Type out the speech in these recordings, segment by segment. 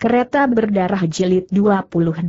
Kereta berdarah jilid 22.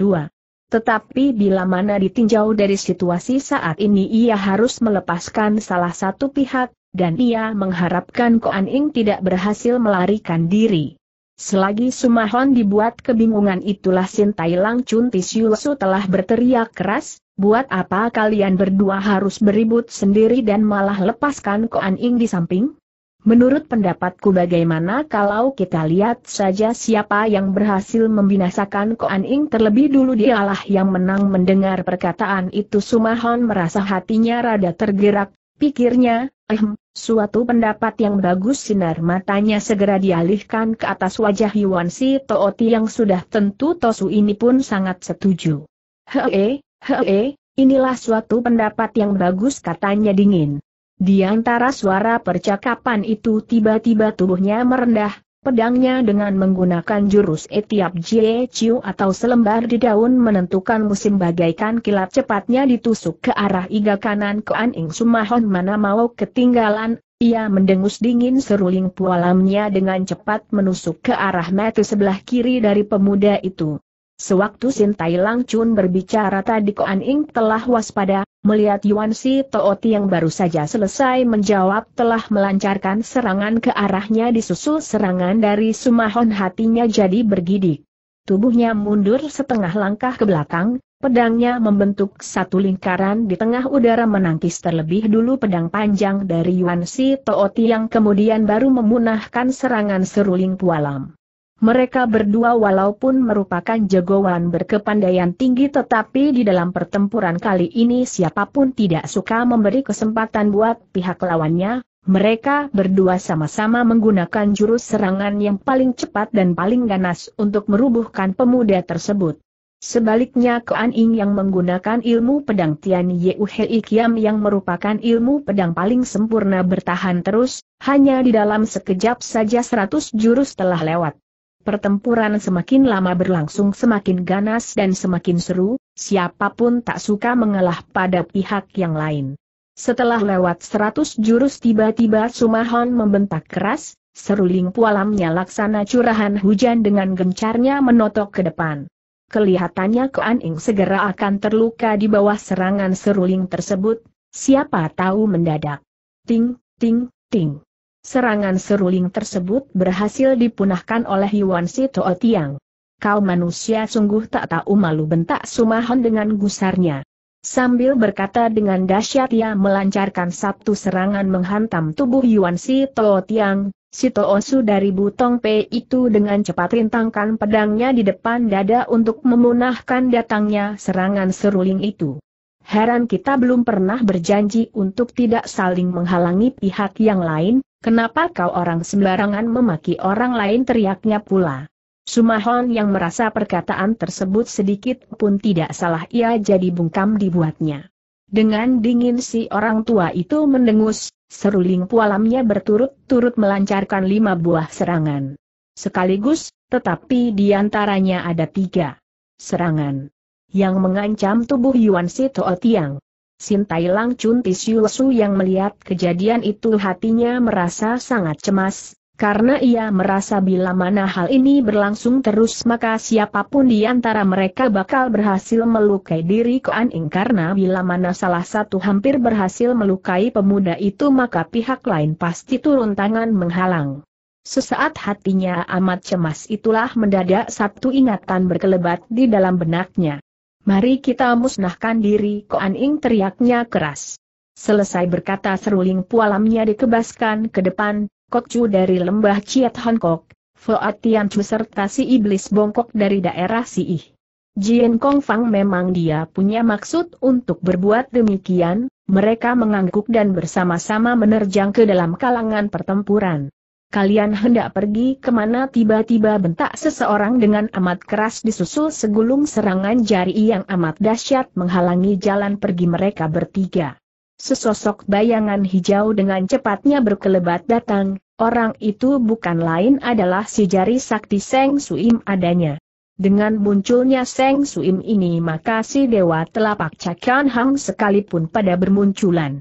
Tetapi bila mana ditinjau dari situasi saat ini ia harus melepaskan salah satu pihak, dan ia mengharapkan Koan Ing tidak berhasil melarikan diri. Selagi Sumahon dibuat kebingungan itulah Sin Tai Lang Chun Tisiusu telah berteriak keras, buat apa kalian berdua harus beribut sendiri dan malah lepaskan Koan Ing di samping? Menurut pendapatku bagaimana kalau kita lihat saja siapa yang berhasil membinasakan Koan Ing terlebih dulu dialah yang menang mendengar perkataan itu Sumahon merasa hatinya rada tergerak, pikirnya, ehm, suatu pendapat yang bagus sinar matanya segera dialihkan ke atas wajah Yuan Si Tooti yang sudah tentu Tosu ini pun sangat setuju. Hee, hee, inilah suatu pendapat yang bagus katanya dingin. Di antara suara percakapan itu tiba-tiba tubuhnya merendah, pedangnya dengan menggunakan jurus etiap Jie Chiu atau selembar di daun menentukan musim bagaikan kilat cepatnya ditusuk ke arah iga kanan ke Aning Sumahon mana mau ketinggalan, ia mendengus dingin seruling pualamnya dengan cepat menusuk ke arah mata sebelah kiri dari pemuda itu. Sewaktu Sin Tai Chun berbicara tadi Koan Ing telah waspada, melihat Yuan Si Tooti yang baru saja selesai menjawab telah melancarkan serangan ke arahnya disusul serangan dari Sumahon hatinya jadi bergidik. Tubuhnya mundur setengah langkah ke belakang, pedangnya membentuk satu lingkaran di tengah udara menangkis terlebih dulu pedang panjang dari Yuan Si Tooti yang kemudian baru memunahkan serangan seruling pualam. Mereka berdua walaupun merupakan jagoan berkepandaian tinggi tetapi di dalam pertempuran kali ini siapapun tidak suka memberi kesempatan buat pihak lawannya, mereka berdua sama-sama menggunakan jurus serangan yang paling cepat dan paling ganas untuk merubuhkan pemuda tersebut. Sebaliknya An Ing yang menggunakan ilmu pedang Tian Yeu Hei Kiam yang merupakan ilmu pedang paling sempurna bertahan terus, hanya di dalam sekejap saja seratus jurus telah lewat. Pertempuran semakin lama berlangsung semakin ganas dan semakin seru, siapapun tak suka mengalah pada pihak yang lain. Setelah lewat seratus jurus tiba-tiba Sumahon membentak keras, seruling pualamnya laksana curahan hujan dengan gencarnya menotok ke depan. Kelihatannya Kuan segera akan terluka di bawah serangan seruling tersebut, siapa tahu mendadak. Ting, ting, ting. Serangan seruling tersebut berhasil dipunahkan oleh Yuan Toa Tiang. Kau manusia sungguh tak tahu malu bentak Sumahon dengan gusarnya. Sambil berkata dengan dahsyat ia melancarkan satu serangan menghantam tubuh Yuan Toa Tiang, Toa Su dari Butong P itu dengan cepat rintangkan pedangnya di depan dada untuk memunahkan datangnya serangan seruling itu. Heran kita belum pernah berjanji untuk tidak saling menghalangi pihak yang lain, Kenapa kau orang sembarangan memaki orang lain teriaknya pula? Sumahon yang merasa perkataan tersebut sedikit pun tidak salah ia jadi bungkam dibuatnya. Dengan dingin si orang tua itu mendengus, seruling pualamnya berturut-turut melancarkan lima buah serangan. Sekaligus, tetapi di antaranya ada tiga serangan yang mengancam tubuh Yuan Sito Tiang. Sin Lang Chun Tisiu Su yang melihat kejadian itu hatinya merasa sangat cemas, karena ia merasa bila mana hal ini berlangsung terus maka siapapun di antara mereka bakal berhasil melukai diri Kuan Ing karena bila mana salah satu hampir berhasil melukai pemuda itu maka pihak lain pasti turun tangan menghalang. Sesaat hatinya amat cemas itulah mendadak satu ingatan berkelebat di dalam benaknya. Mari kita musnahkan diri Koan Ing teriaknya keras. Selesai berkata seruling pualamnya dikebaskan ke depan, Kok Chu dari lembah Chiat Hongkok, Foat Chu serta si iblis bongkok dari daerah Ih. Jien Kong Fang memang dia punya maksud untuk berbuat demikian, mereka mengangguk dan bersama-sama menerjang ke dalam kalangan pertempuran. Kalian hendak pergi kemana tiba-tiba bentak seseorang dengan amat keras disusul segulung serangan jari yang amat dahsyat menghalangi jalan pergi mereka bertiga. Sesosok bayangan hijau dengan cepatnya berkelebat datang, orang itu bukan lain adalah si jari sakti Seng Suim adanya. Dengan munculnya Seng Suim ini maka si Dewa Telapak Cakian Hang sekalipun pada bermunculan.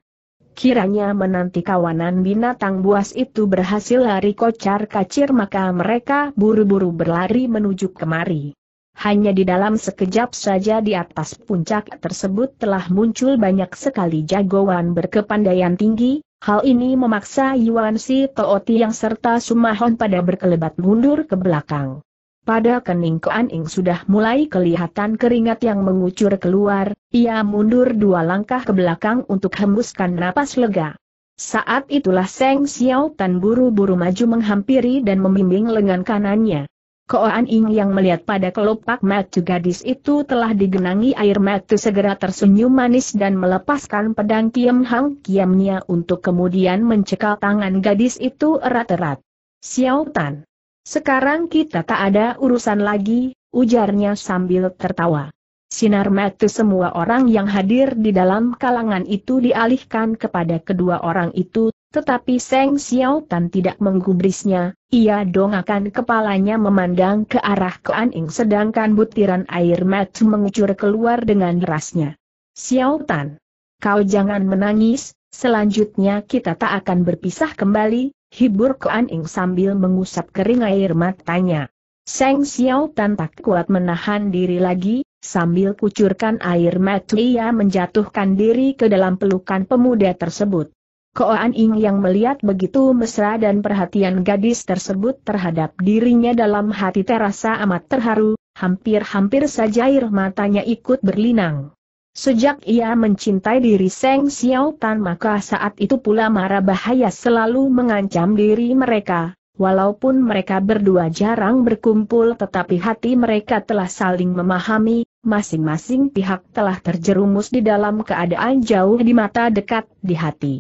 Kiranya menanti kawanan binatang buas itu berhasil lari kocar kacir maka mereka buru-buru berlari menuju kemari. Hanya di dalam sekejap saja di atas puncak tersebut telah muncul banyak sekali jagoan berkepandaian tinggi, hal ini memaksa Yuan Si Tooti yang serta Sumahon pada berkelebat mundur ke belakang. Pada kening Koan Ing sudah mulai kelihatan keringat yang mengucur keluar, ia mundur dua langkah ke belakang untuk hembuskan napas lega. Saat itulah Seng Xiao Tan buru-buru maju menghampiri dan membimbing lengan kanannya. Koan Ing yang melihat pada kelopak mata gadis itu telah digenangi air mata segera tersenyum manis dan melepaskan pedang Kiam Hang Kiamnya untuk kemudian mencekal tangan gadis itu erat-erat. Xiao Tan. Sekarang kita tak ada urusan lagi, ujarnya sambil tertawa. Sinar mata semua orang yang hadir di dalam kalangan itu dialihkan kepada kedua orang itu, tetapi Seng Xiao Tan tidak menggubrisnya, ia dongakan kepalanya memandang ke arah Ing sedangkan butiran air mata mengucur keluar dengan derasnya. Xiao Tan, kau jangan menangis, selanjutnya kita tak akan berpisah kembali, Hibur Kuan Ing sambil mengusap kering air matanya. Seng Xiao Tan tak kuat menahan diri lagi, sambil kucurkan air mata ia menjatuhkan diri ke dalam pelukan pemuda tersebut. Koan Ing yang melihat begitu mesra dan perhatian gadis tersebut terhadap dirinya dalam hati terasa amat terharu, hampir-hampir saja air matanya ikut berlinang. Sejak ia mencintai diri Seng Xiao Tan, maka saat itu pula mara bahaya selalu mengancam diri mereka, walaupun mereka berdua jarang berkumpul tetapi hati mereka telah saling memahami, masing-masing pihak telah terjerumus di dalam keadaan jauh di mata dekat di hati.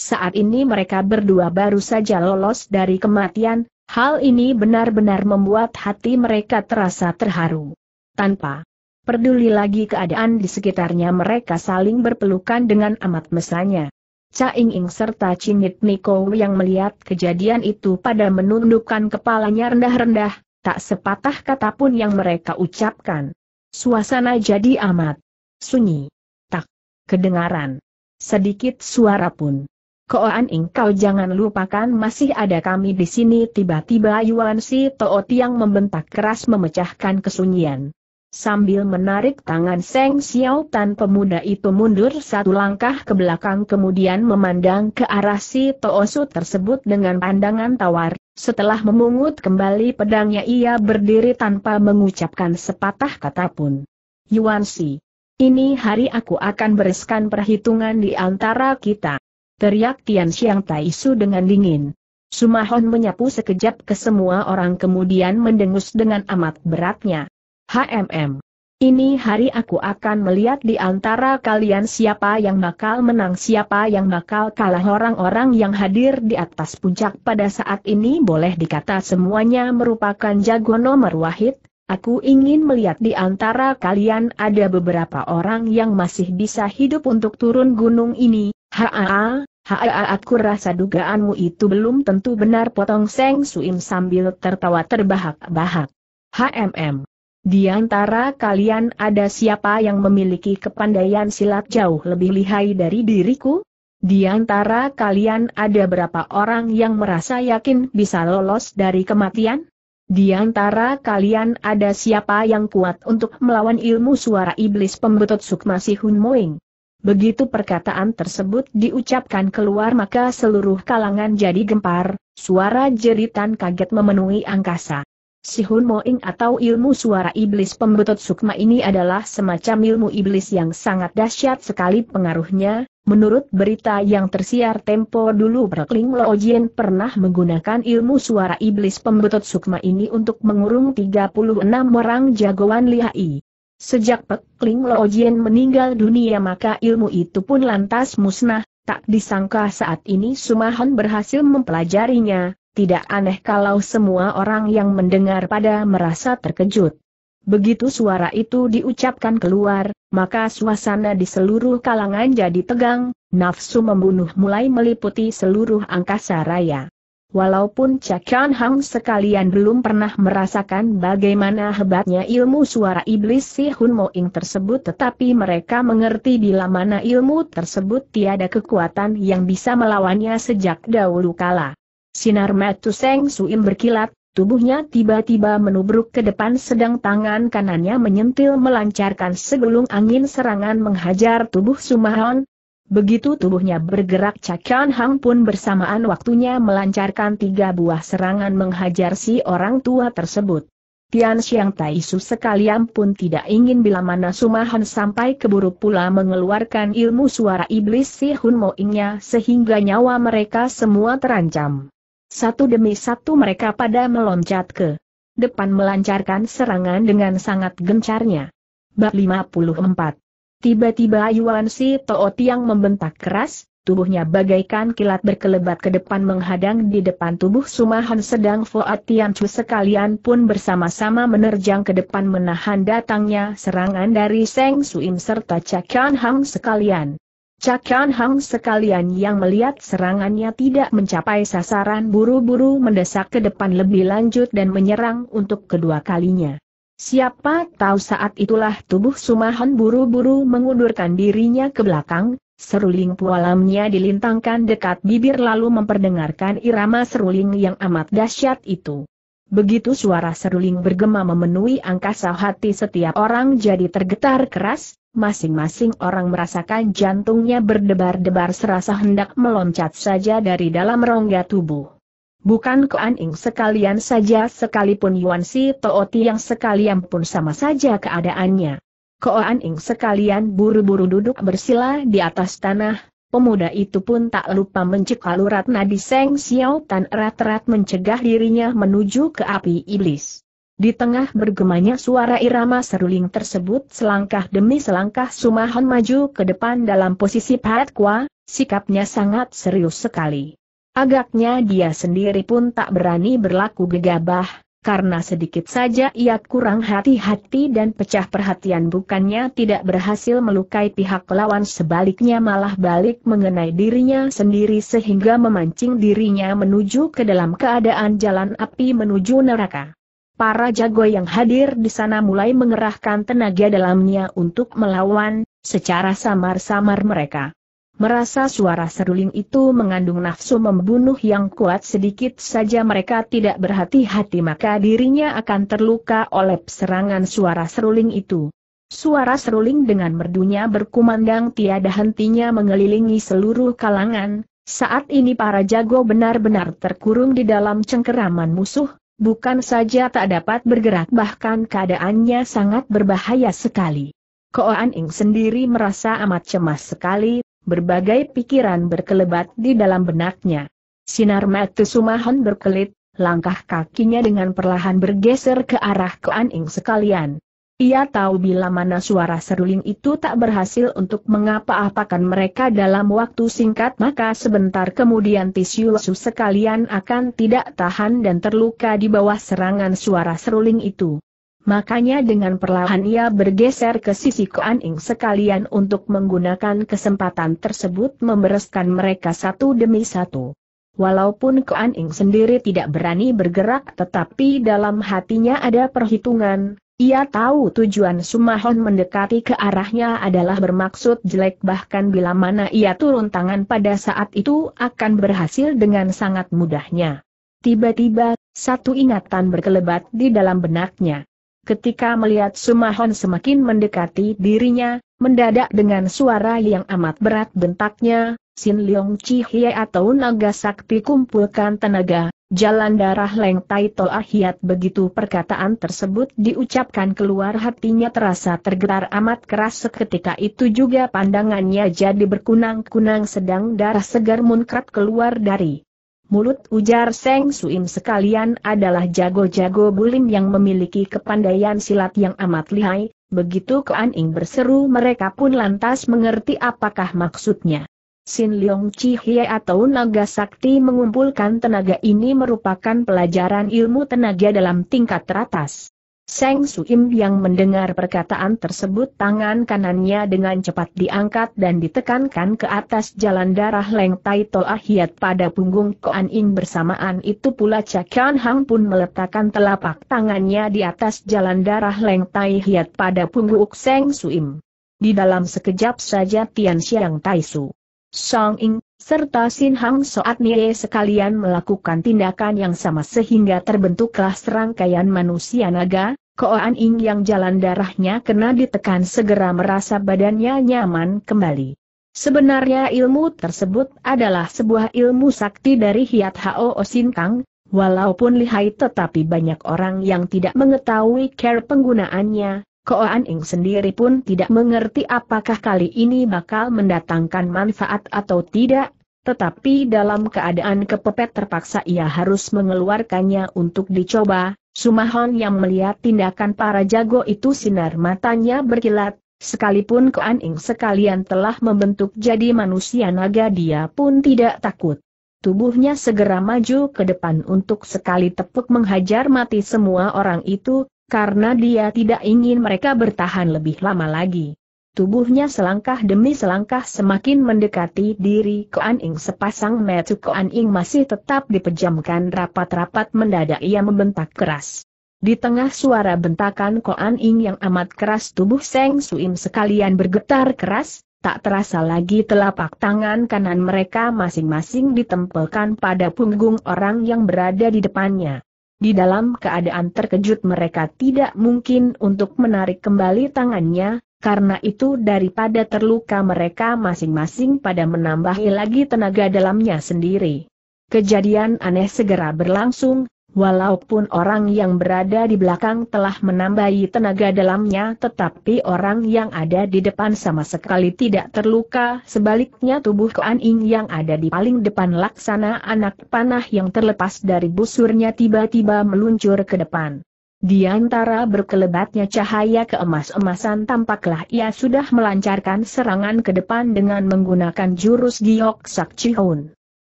Saat ini mereka berdua baru saja lolos dari kematian, hal ini benar-benar membuat hati mereka terasa terharu. Tanpa peduli lagi keadaan di sekitarnya mereka saling berpelukan dengan amat mesanya. Cha Ing Ing serta Cingit Niko yang melihat kejadian itu pada menundukkan kepalanya rendah-rendah, tak sepatah kata pun yang mereka ucapkan. Suasana jadi amat sunyi. Tak kedengaran. Sedikit suara pun. Koan Ing kau jangan lupakan masih ada kami di sini tiba-tiba Yuan Si Toot yang membentak keras memecahkan kesunyian. Sambil menarik tangan Seng Xiao Tan pemuda itu mundur satu langkah ke belakang kemudian memandang ke arah si Toosu tersebut dengan pandangan tawar. Setelah memungut kembali pedangnya ia berdiri tanpa mengucapkan sepatah kata pun. Yuan Si. Ini hari aku akan bereskan perhitungan di antara kita. Teriak Tian Xiang Tai Su dengan dingin. Sumahon menyapu sekejap ke semua orang kemudian mendengus dengan amat beratnya. HMM. Ini hari aku akan melihat di antara kalian siapa yang bakal menang siapa yang bakal kalah orang-orang yang hadir di atas puncak pada saat ini boleh dikata semuanya merupakan jago nomor wahid, aku ingin melihat di antara kalian ada beberapa orang yang masih bisa hidup untuk turun gunung ini, haa, haa aku rasa dugaanmu itu belum tentu benar potong Seng Suim sambil tertawa terbahak-bahak. HMM di antara kalian ada siapa yang memiliki kepandaian silat jauh lebih lihai dari diriku? Di antara kalian ada berapa orang yang merasa yakin bisa lolos dari kematian? Di antara kalian ada siapa yang kuat untuk melawan ilmu suara iblis pembetut Sukma Si Hun Moing? Begitu perkataan tersebut diucapkan keluar maka seluruh kalangan jadi gempar, suara jeritan kaget memenuhi angkasa. Si Hun Moing atau ilmu suara iblis pembetut sukma ini adalah semacam ilmu iblis yang sangat dahsyat sekali pengaruhnya. Menurut berita yang tersiar tempo dulu Berkling Lo Jien pernah menggunakan ilmu suara iblis pembetut sukma ini untuk mengurung 36 orang jagoan lihai. Sejak Pekling Lo Jien meninggal dunia maka ilmu itu pun lantas musnah, tak disangka saat ini Sumahan berhasil mempelajarinya, tidak aneh kalau semua orang yang mendengar pada merasa terkejut. Begitu suara itu diucapkan keluar, maka suasana di seluruh kalangan jadi tegang, nafsu membunuh mulai meliputi seluruh angkasa raya. Walaupun Cakian Hang sekalian belum pernah merasakan bagaimana hebatnya ilmu suara iblis si Hun Moing tersebut tetapi mereka mengerti bila mana ilmu tersebut tiada kekuatan yang bisa melawannya sejak dahulu kala. Sinar mata Seng Suim berkilat, tubuhnya tiba-tiba menubruk ke depan sedang tangan kanannya menyentil melancarkan segelung angin serangan menghajar tubuh Sumahon. Begitu tubuhnya bergerak Cakian Hang pun bersamaan waktunya melancarkan tiga buah serangan menghajar si orang tua tersebut. Tian Xiang Taisu sekalian pun tidak ingin bila mana Sumahan sampai keburu pula mengeluarkan ilmu suara iblis si Hun Moingnya sehingga nyawa mereka semua terancam. Satu demi satu mereka pada meloncat ke depan melancarkan serangan dengan sangat gencarnya. Bab 54 Tiba-tiba Yuan Si Too Tiang membentak keras, tubuhnya bagaikan kilat berkelebat ke depan menghadang di depan tubuh Sumahan sedang Fuad Tian Chu sekalian pun bersama-sama menerjang ke depan menahan datangnya serangan dari Seng Suim serta Cakian Hang sekalian. Cakan Hang sekalian yang melihat serangannya tidak mencapai sasaran buru-buru mendesak ke depan lebih lanjut dan menyerang untuk kedua kalinya. Siapa tahu saat itulah tubuh Sumahan buru-buru mengundurkan dirinya ke belakang, seruling pualamnya dilintangkan dekat bibir lalu memperdengarkan irama seruling yang amat dahsyat itu. Begitu suara seruling bergema memenuhi angkasa hati setiap orang jadi tergetar keras, masing-masing orang merasakan jantungnya berdebar-debar serasa hendak meloncat saja dari dalam rongga tubuh. Bukan Koan Ing sekalian saja sekalipun Yuan Si Tooti yang sekalian pun sama saja keadaannya. Koan Ing sekalian buru-buru duduk bersila di atas tanah, Pemuda itu pun tak lupa mencekal urat nadi Seng Xiao Tan erat-erat mencegah dirinya menuju ke api iblis. Di tengah bergemanya suara irama seruling tersebut selangkah demi selangkah Sumahon maju ke depan dalam posisi pahat kwa, sikapnya sangat serius sekali. Agaknya dia sendiri pun tak berani berlaku gegabah, karena sedikit saja ia kurang hati-hati dan pecah perhatian bukannya tidak berhasil melukai pihak lawan sebaliknya malah balik mengenai dirinya sendiri sehingga memancing dirinya menuju ke dalam keadaan jalan api menuju neraka. Para jago yang hadir di sana mulai mengerahkan tenaga dalamnya untuk melawan, secara samar-samar mereka merasa suara seruling itu mengandung nafsu membunuh yang kuat sedikit saja mereka tidak berhati-hati maka dirinya akan terluka oleh serangan suara seruling itu. Suara seruling dengan merdunya berkumandang tiada hentinya mengelilingi seluruh kalangan, saat ini para jago benar-benar terkurung di dalam cengkeraman musuh, bukan saja tak dapat bergerak bahkan keadaannya sangat berbahaya sekali. Koan Ing sendiri merasa amat cemas sekali, Berbagai pikiran berkelebat di dalam benaknya. Sinar mata Sumahon berkelit, langkah kakinya dengan perlahan bergeser ke arah Keaning sekalian. Ia tahu bila mana suara seruling itu tak berhasil untuk mengapa-apakan mereka dalam waktu singkat maka sebentar kemudian tisu lesu sekalian akan tidak tahan dan terluka di bawah serangan suara seruling itu. Makanya dengan perlahan ia bergeser ke sisi Kuan Ing sekalian untuk menggunakan kesempatan tersebut membereskan mereka satu demi satu. Walaupun Kuan Ing sendiri tidak berani bergerak tetapi dalam hatinya ada perhitungan, ia tahu tujuan Sumahon mendekati ke arahnya adalah bermaksud jelek bahkan bila mana ia turun tangan pada saat itu akan berhasil dengan sangat mudahnya. Tiba-tiba, satu ingatan berkelebat di dalam benaknya ketika melihat Sumahon semakin mendekati dirinya, mendadak dengan suara yang amat berat bentaknya, Sin Leong Chi Hie atau naga sakti kumpulkan tenaga, jalan darah Leng Tai Toa Hiat begitu perkataan tersebut diucapkan keluar hatinya terasa tergetar amat keras seketika itu juga pandangannya jadi berkunang-kunang sedang darah segar munkrat keluar dari Mulut ujar Seng Suim sekalian adalah jago-jago bulim yang memiliki kepandaian silat yang amat lihai, begitu Kuan Ing berseru mereka pun lantas mengerti apakah maksudnya. Sin Leong Chi Hie atau naga sakti mengumpulkan tenaga ini merupakan pelajaran ilmu tenaga dalam tingkat teratas. Seng Suim yang mendengar perkataan tersebut tangan kanannya dengan cepat diangkat dan ditekankan ke atas jalan darah Leng Tai Tol Ahiat pada punggung Koan In bersamaan itu pula Cakian Hang pun meletakkan telapak tangannya di atas jalan darah Leng Tai Hiat pada punggung Seng Suim. Di dalam sekejap saja Tian Xiang Tai Su Song Ing, serta Sin Hang Soat Nie sekalian melakukan tindakan yang sama sehingga terbentuklah serangkaian manusia naga, Koan Ing yang jalan darahnya kena ditekan segera merasa badannya nyaman kembali. Sebenarnya ilmu tersebut adalah sebuah ilmu sakti dari Hiat Hao Sin Kang, walaupun lihai tetapi banyak orang yang tidak mengetahui care penggunaannya, Ko An Ing sendiri pun tidak mengerti apakah kali ini bakal mendatangkan manfaat atau tidak, tetapi dalam keadaan kepepet terpaksa ia harus mengeluarkannya untuk dicoba. Sumahon yang melihat tindakan para jago itu sinar matanya berkilat, sekalipun Ko An Ing sekalian telah membentuk jadi manusia naga dia pun tidak takut. Tubuhnya segera maju ke depan untuk sekali tepuk menghajar mati semua orang itu, karena dia tidak ingin mereka bertahan lebih lama lagi. Tubuhnya selangkah demi selangkah semakin mendekati diri Koan Ing sepasang metu Koan Ing masih tetap dipejamkan rapat-rapat mendadak ia membentak keras. Di tengah suara bentakan Koan Ing yang amat keras tubuh Seng Suim sekalian bergetar keras, tak terasa lagi telapak tangan kanan mereka masing-masing ditempelkan pada punggung orang yang berada di depannya. Di dalam keadaan terkejut mereka tidak mungkin untuk menarik kembali tangannya, karena itu daripada terluka mereka masing-masing pada menambahi lagi tenaga dalamnya sendiri. Kejadian aneh segera berlangsung, Walaupun orang yang berada di belakang telah menambahi tenaga dalamnya tetapi orang yang ada di depan sama sekali tidak terluka Sebaliknya tubuh Ing yang ada di paling depan laksana anak panah yang terlepas dari busurnya tiba-tiba meluncur ke depan Di antara berkelebatnya cahaya keemas-emasan tampaklah ia sudah melancarkan serangan ke depan dengan menggunakan jurus giok sak Chihun.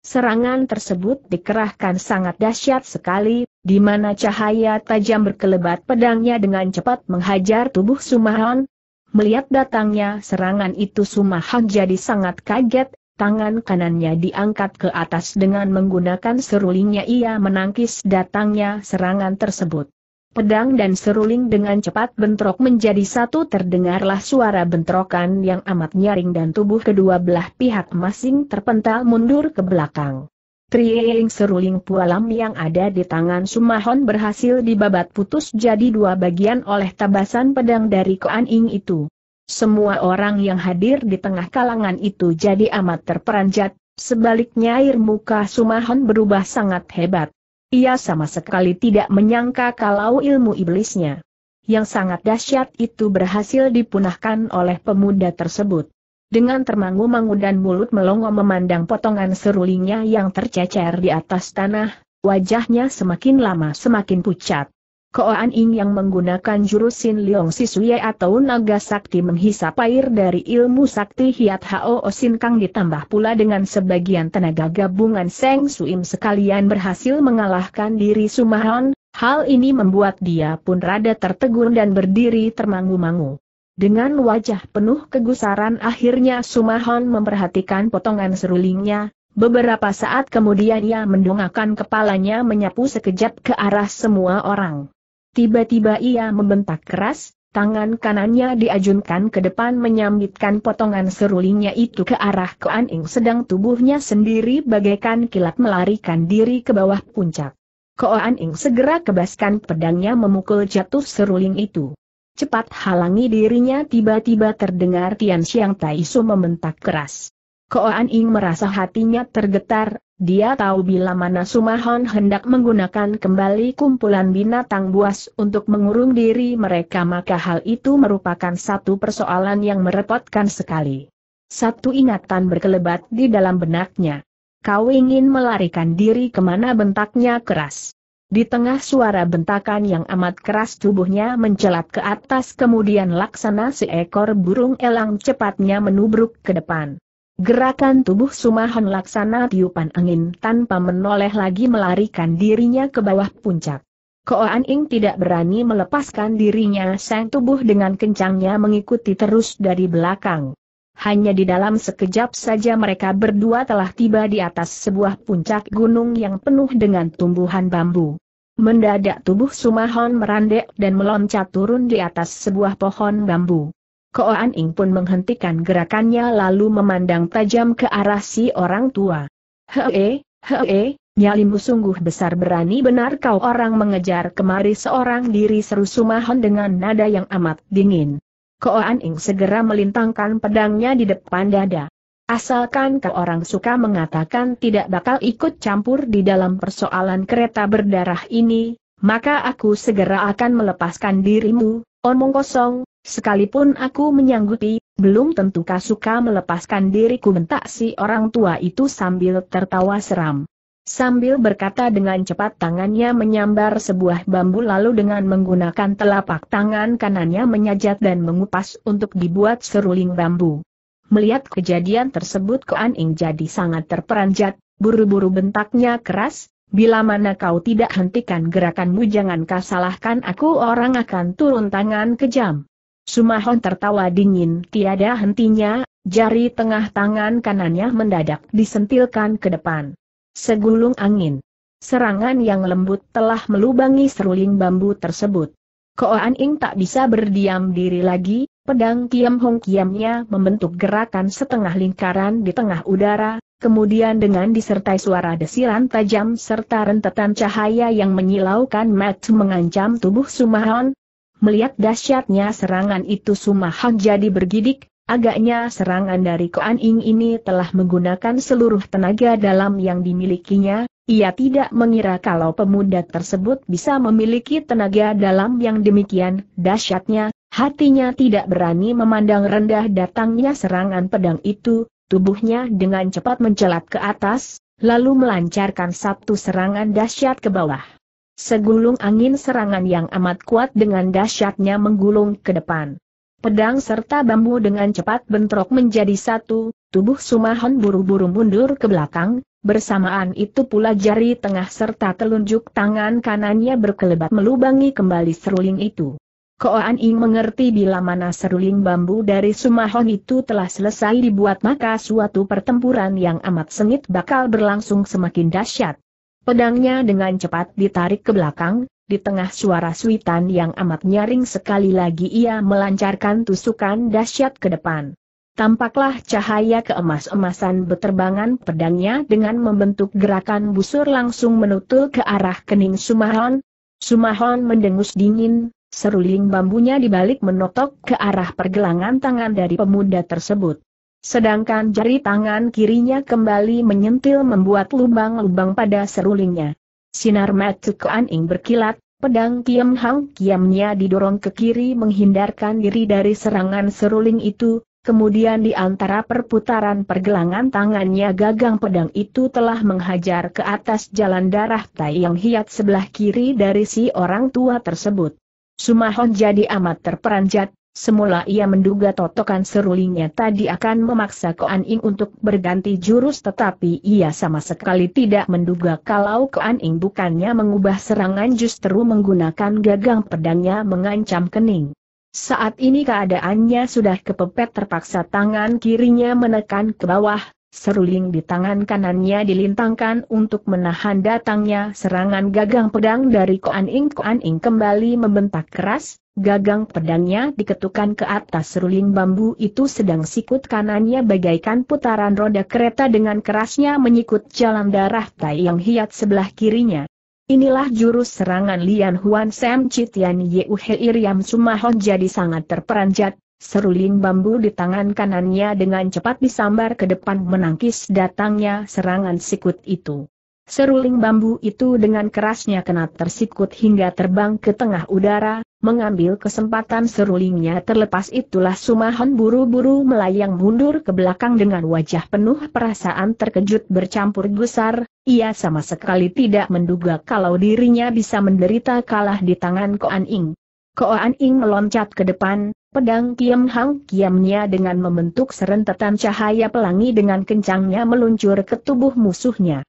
Serangan tersebut dikerahkan sangat dahsyat sekali, di mana cahaya tajam berkelebat pedangnya dengan cepat menghajar tubuh Sumahan. Melihat datangnya serangan itu Sumahan jadi sangat kaget, tangan kanannya diangkat ke atas dengan menggunakan serulingnya ia menangkis datangnya serangan tersebut. Pedang dan seruling dengan cepat bentrok menjadi satu terdengarlah suara bentrokan yang amat nyaring dan tubuh kedua belah pihak masing terpental mundur ke belakang. Triing seruling pualam yang ada di tangan Sumahon berhasil dibabat putus jadi dua bagian oleh tabasan pedang dari Koan Ing itu. Semua orang yang hadir di tengah kalangan itu jadi amat terperanjat, sebaliknya air muka Sumahon berubah sangat hebat. Ia sama sekali tidak menyangka kalau ilmu iblisnya yang sangat dahsyat itu berhasil dipunahkan oleh pemuda tersebut. Dengan termangu-mangu dan mulut melongo memandang potongan serulingnya yang tercecer di atas tanah, wajahnya semakin lama semakin pucat. Koan Ing yang menggunakan jurus Sin Leong Sisuye atau Naga Sakti menghisap air dari ilmu sakti Hiat Hao Sin Kang ditambah pula dengan sebagian tenaga gabungan Seng Suim sekalian berhasil mengalahkan diri Sumahon, hal ini membuat dia pun rada tertegun dan berdiri termangu-mangu. Dengan wajah penuh kegusaran akhirnya Sumahon memperhatikan potongan serulingnya, beberapa saat kemudian ia mendongakkan kepalanya menyapu sekejap ke arah semua orang. Tiba-tiba ia membentak keras, tangan kanannya diajunkan ke depan menyambitkan potongan serulingnya itu ke arah An Ing sedang tubuhnya sendiri bagaikan kilat melarikan diri ke bawah puncak. An Ing segera kebaskan pedangnya memukul jatuh seruling itu. Cepat halangi dirinya tiba-tiba terdengar Tian Xiang Tai Su membentak keras. Koan Ing merasa hatinya tergetar, dia tahu bila mana Sumahon hendak menggunakan kembali kumpulan binatang buas untuk mengurung diri mereka maka hal itu merupakan satu persoalan yang merepotkan sekali. Satu ingatan berkelebat di dalam benaknya. Kau ingin melarikan diri kemana bentaknya keras. Di tengah suara bentakan yang amat keras tubuhnya mencelat ke atas kemudian laksana seekor burung elang cepatnya menubruk ke depan. Gerakan tubuh Sumahan laksana tiupan angin tanpa menoleh lagi melarikan dirinya ke bawah puncak. Koan Ing tidak berani melepaskan dirinya sang tubuh dengan kencangnya mengikuti terus dari belakang. Hanya di dalam sekejap saja mereka berdua telah tiba di atas sebuah puncak gunung yang penuh dengan tumbuhan bambu. Mendadak tubuh Sumahon merandek dan meloncat turun di atas sebuah pohon bambu. Ko Aning Ing pun menghentikan gerakannya lalu memandang tajam ke arah si orang tua. Hee, hee, nyalimu sungguh besar berani benar kau orang mengejar kemari seorang diri seru Sumahon dengan nada yang amat dingin. Ko Aning Ing segera melintangkan pedangnya di depan dada. Asalkan kau orang suka mengatakan tidak bakal ikut campur di dalam persoalan kereta berdarah ini, maka aku segera akan melepaskan dirimu, omong kosong, Sekalipun aku menyanggupi, belum tentu kasuka melepaskan diriku bentak si orang tua itu sambil tertawa seram. Sambil berkata dengan cepat tangannya menyambar sebuah bambu lalu dengan menggunakan telapak tangan kanannya menyajat dan mengupas untuk dibuat seruling bambu. Melihat kejadian tersebut keaning jadi sangat terperanjat, buru-buru bentaknya keras, Bila mana kau tidak hentikan gerakanmu jangan kau salahkan aku orang akan turun tangan kejam. Sumahon tertawa dingin tiada hentinya, jari tengah tangan kanannya mendadak disentilkan ke depan. Segulung angin. Serangan yang lembut telah melubangi seruling bambu tersebut. Koan Ing tak bisa berdiam diri lagi, pedang Kiam Hong Kiamnya membentuk gerakan setengah lingkaran di tengah udara, kemudian dengan disertai suara desiran tajam serta rentetan cahaya yang menyilaukan match mengancam tubuh Sumahon, Melihat dahsyatnya serangan itu Sumahang jadi bergidik, agaknya serangan dari Koan Ing ini telah menggunakan seluruh tenaga dalam yang dimilikinya, ia tidak mengira kalau pemuda tersebut bisa memiliki tenaga dalam yang demikian dahsyatnya, hatinya tidak berani memandang rendah datangnya serangan pedang itu, tubuhnya dengan cepat mencelat ke atas, lalu melancarkan satu serangan dahsyat ke bawah. Segulung angin serangan yang amat kuat dengan dahsyatnya menggulung ke depan. Pedang serta bambu dengan cepat bentrok menjadi satu, tubuh Sumahon buru-buru mundur ke belakang, bersamaan itu pula jari tengah serta telunjuk tangan kanannya berkelebat melubangi kembali seruling itu. Koan Ing mengerti bila mana seruling bambu dari Sumahon itu telah selesai dibuat maka suatu pertempuran yang amat sengit bakal berlangsung semakin dahsyat. Pedangnya dengan cepat ditarik ke belakang, di tengah suara suitan yang amat nyaring sekali lagi ia melancarkan tusukan dahsyat ke depan. Tampaklah cahaya keemas-emasan beterbangan pedangnya dengan membentuk gerakan busur langsung menutul ke arah kening Sumahon. Sumahon mendengus dingin, seruling bambunya dibalik menotok ke arah pergelangan tangan dari pemuda tersebut. Sedangkan jari tangan kirinya kembali menyentil membuat lubang-lubang pada serulingnya. Sinar mata Ing berkilat, pedang Kiam Hang Kiamnya didorong ke kiri menghindarkan diri dari serangan seruling itu, kemudian di antara perputaran pergelangan tangannya gagang pedang itu telah menghajar ke atas jalan darah tai yang hiat sebelah kiri dari si orang tua tersebut. Sumahon jadi amat terperanjat, Semula ia menduga totokan serulingnya tadi akan memaksa Koan Ing untuk berganti jurus tetapi ia sama sekali tidak menduga kalau Koan Ing bukannya mengubah serangan justru menggunakan gagang pedangnya mengancam kening. Saat ini keadaannya sudah kepepet terpaksa tangan kirinya menekan ke bawah, seruling di tangan kanannya dilintangkan untuk menahan datangnya serangan gagang pedang dari Koan Ing. Koan Ing kembali membentak keras, Gagang pedangnya diketukan ke atas ruling bambu itu sedang sikut kanannya bagaikan putaran roda kereta dengan kerasnya menyikut jalan darah Tai yang hiat sebelah kirinya. Inilah jurus serangan Lian Huan Sam Chitian Yeu Heiriam Sumahon jadi sangat terperanjat, seruling bambu di tangan kanannya dengan cepat disambar ke depan menangkis datangnya serangan sikut itu. Seruling bambu itu dengan kerasnya kena tersikut hingga terbang ke tengah udara, Mengambil kesempatan serulingnya terlepas itulah Sumahon buru-buru melayang mundur ke belakang dengan wajah penuh perasaan terkejut bercampur gusar, ia sama sekali tidak menduga kalau dirinya bisa menderita kalah di tangan Koan Ing. Koan Ing meloncat ke depan, pedang Kiam Hang Kiamnya dengan membentuk serentetan cahaya pelangi dengan kencangnya meluncur ke tubuh musuhnya.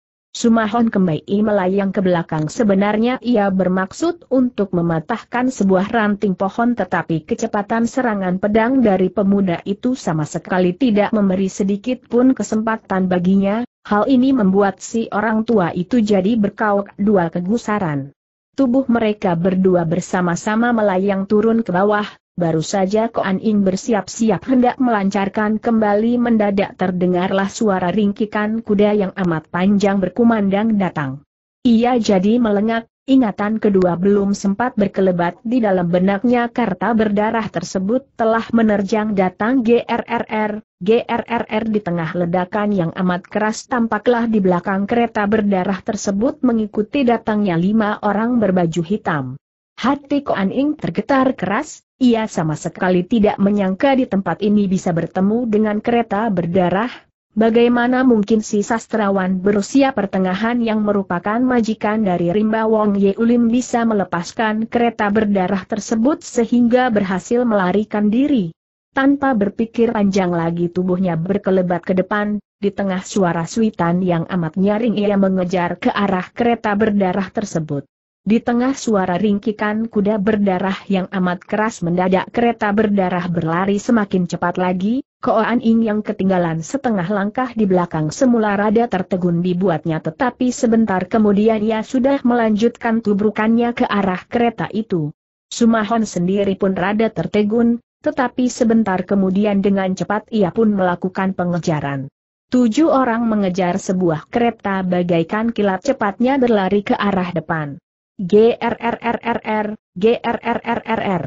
Sumahon kembali melayang ke belakang sebenarnya ia bermaksud untuk mematahkan sebuah ranting pohon tetapi kecepatan serangan pedang dari pemuda itu sama sekali tidak memberi sedikit pun kesempatan baginya, hal ini membuat si orang tua itu jadi berkauk dua kegusaran. Tubuh mereka berdua bersama-sama melayang turun ke bawah, Baru saja Koan Ing bersiap-siap hendak melancarkan kembali mendadak terdengarlah suara ringkikan kuda yang amat panjang berkumandang datang. Ia jadi melengak, ingatan kedua belum sempat berkelebat di dalam benaknya karta berdarah tersebut telah menerjang datang GRRR, GRRR di tengah ledakan yang amat keras tampaklah di belakang kereta berdarah tersebut mengikuti datangnya lima orang berbaju hitam. Hati Koan Ing tergetar keras, ia sama sekali tidak menyangka di tempat ini bisa bertemu dengan kereta berdarah, bagaimana mungkin si sastrawan berusia pertengahan yang merupakan majikan dari Rimba Wong Ye Ulim bisa melepaskan kereta berdarah tersebut sehingga berhasil melarikan diri. Tanpa berpikir panjang lagi tubuhnya berkelebat ke depan, di tengah suara suitan yang amat nyaring ia mengejar ke arah kereta berdarah tersebut. Di tengah suara ringkikan kuda berdarah yang amat keras mendadak kereta berdarah berlari semakin cepat lagi, Koan Ing yang ketinggalan setengah langkah di belakang semula rada tertegun dibuatnya tetapi sebentar kemudian ia sudah melanjutkan tubrukannya ke arah kereta itu. Sumahon sendiri pun rada tertegun, tetapi sebentar kemudian dengan cepat ia pun melakukan pengejaran. Tujuh orang mengejar sebuah kereta bagaikan kilat cepatnya berlari ke arah depan. GRRRRR, GRRRRR.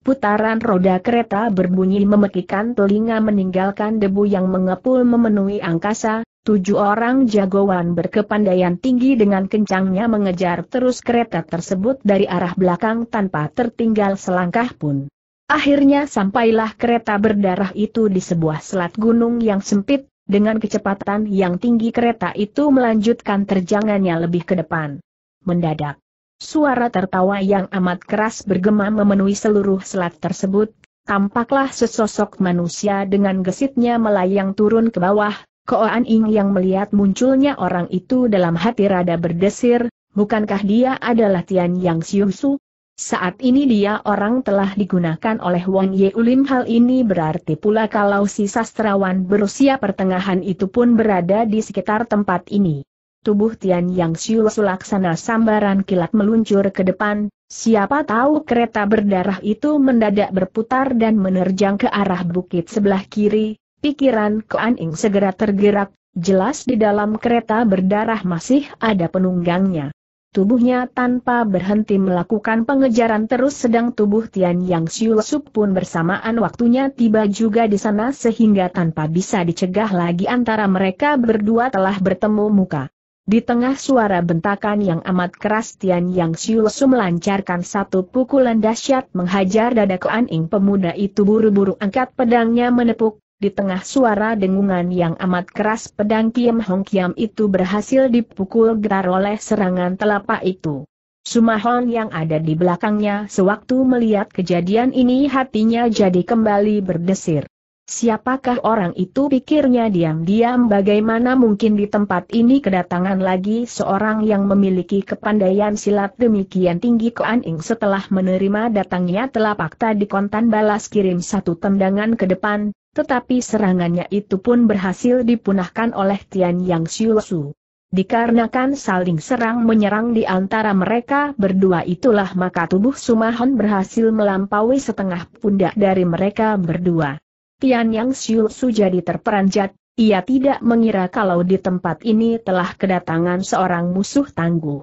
Putaran roda kereta berbunyi memekikan telinga meninggalkan debu yang mengepul memenuhi angkasa, tujuh orang jagoan berkepandaian tinggi dengan kencangnya mengejar terus kereta tersebut dari arah belakang tanpa tertinggal selangkah pun. Akhirnya sampailah kereta berdarah itu di sebuah selat gunung yang sempit, dengan kecepatan yang tinggi kereta itu melanjutkan terjangannya lebih ke depan. Mendadak, Suara tertawa yang amat keras bergema memenuhi seluruh selat tersebut, tampaklah sesosok manusia dengan gesitnya melayang turun ke bawah, Koan Ing yang melihat munculnya orang itu dalam hati rada berdesir, bukankah dia adalah Tian Yang Su? Saat ini dia orang telah digunakan oleh Wang Yeulim hal ini berarti pula kalau si sastrawan berusia pertengahan itu pun berada di sekitar tempat ini. Tubuh Tian Yang Xiu laksana sambaran kilat meluncur ke depan, siapa tahu kereta berdarah itu mendadak berputar dan menerjang ke arah bukit sebelah kiri, pikiran Koan Ing segera tergerak, jelas di dalam kereta berdarah masih ada penunggangnya. Tubuhnya tanpa berhenti melakukan pengejaran terus sedang tubuh Tian Yang Xiu pun bersamaan waktunya tiba juga di sana sehingga tanpa bisa dicegah lagi antara mereka berdua telah bertemu muka. Di tengah suara bentakan yang amat keras Tian Yang Siusu melancarkan satu pukulan dahsyat menghajar dada Ing pemuda itu buru-buru angkat pedangnya menepuk, di tengah suara dengungan yang amat keras pedang Kiam Hong Kiam itu berhasil dipukul getar oleh serangan telapak itu. Sumahon yang ada di belakangnya sewaktu melihat kejadian ini hatinya jadi kembali berdesir. Siapakah orang itu pikirnya diam-diam bagaimana mungkin di tempat ini kedatangan lagi seorang yang memiliki kepandaian silat demikian tinggi Koan Ing setelah menerima datangnya telapak tadi kontan balas kirim satu tendangan ke depan, tetapi serangannya itu pun berhasil dipunahkan oleh Tian Yang Su. Dikarenakan saling serang menyerang di antara mereka berdua itulah maka tubuh Sumahon berhasil melampaui setengah pundak dari mereka berdua. Tian Yang Xiu Su jadi terperanjat, ia tidak mengira kalau di tempat ini telah kedatangan seorang musuh tangguh.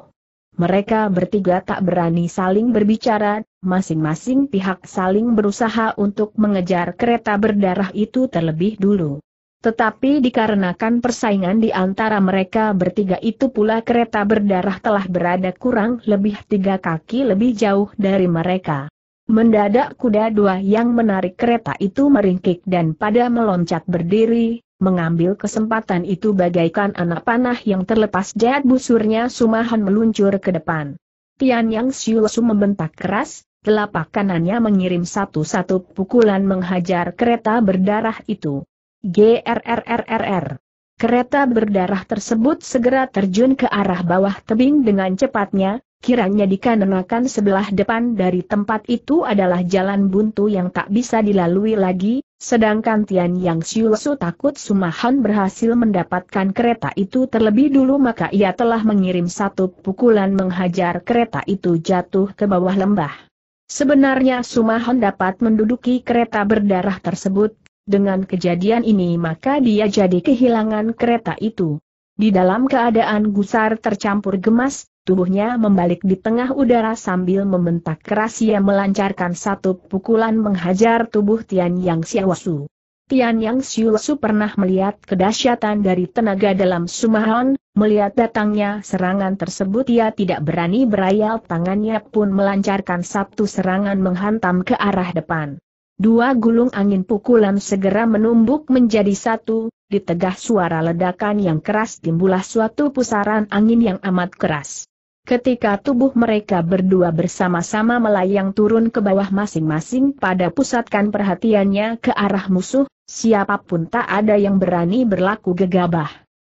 Mereka bertiga tak berani saling berbicara, masing-masing pihak saling berusaha untuk mengejar kereta berdarah itu terlebih dulu. Tetapi dikarenakan persaingan di antara mereka bertiga itu pula kereta berdarah telah berada kurang lebih tiga kaki lebih jauh dari mereka. Mendadak kuda dua yang menarik kereta itu meringkik dan pada meloncat berdiri, mengambil kesempatan itu bagaikan anak panah yang terlepas jahat busurnya Sumahan meluncur ke depan. Tian Yang Siulosu membentak keras, telapak kanannya mengirim satu-satu pukulan menghajar kereta berdarah itu. GRRRRR. Kereta berdarah tersebut segera terjun ke arah bawah tebing dengan cepatnya, Kiranya dikarenakan sebelah depan dari tempat itu adalah jalan buntu yang tak bisa dilalui lagi, sedangkan Tian Yang su takut Sumahan berhasil mendapatkan kereta itu terlebih dulu maka ia telah mengirim satu pukulan menghajar kereta itu jatuh ke bawah lembah. Sebenarnya Sumahan dapat menduduki kereta berdarah tersebut, dengan kejadian ini maka dia jadi kehilangan kereta itu. Di dalam keadaan gusar tercampur gemas, tubuhnya membalik di tengah udara sambil membentak keras ia melancarkan satu pukulan menghajar tubuh Tian Yang Xiaosu. Tian Yang Xiaosu pernah melihat kedahsyatan dari tenaga dalam Sumahon, melihat datangnya serangan tersebut ia tidak berani berayal tangannya pun melancarkan satu serangan menghantam ke arah depan. Dua gulung angin pukulan segera menumbuk menjadi satu, di ditegah suara ledakan yang keras timbulah suatu pusaran angin yang amat keras. Ketika tubuh mereka berdua bersama-sama melayang turun ke bawah masing-masing pada pusatkan perhatiannya ke arah musuh, siapapun tak ada yang berani berlaku gegabah.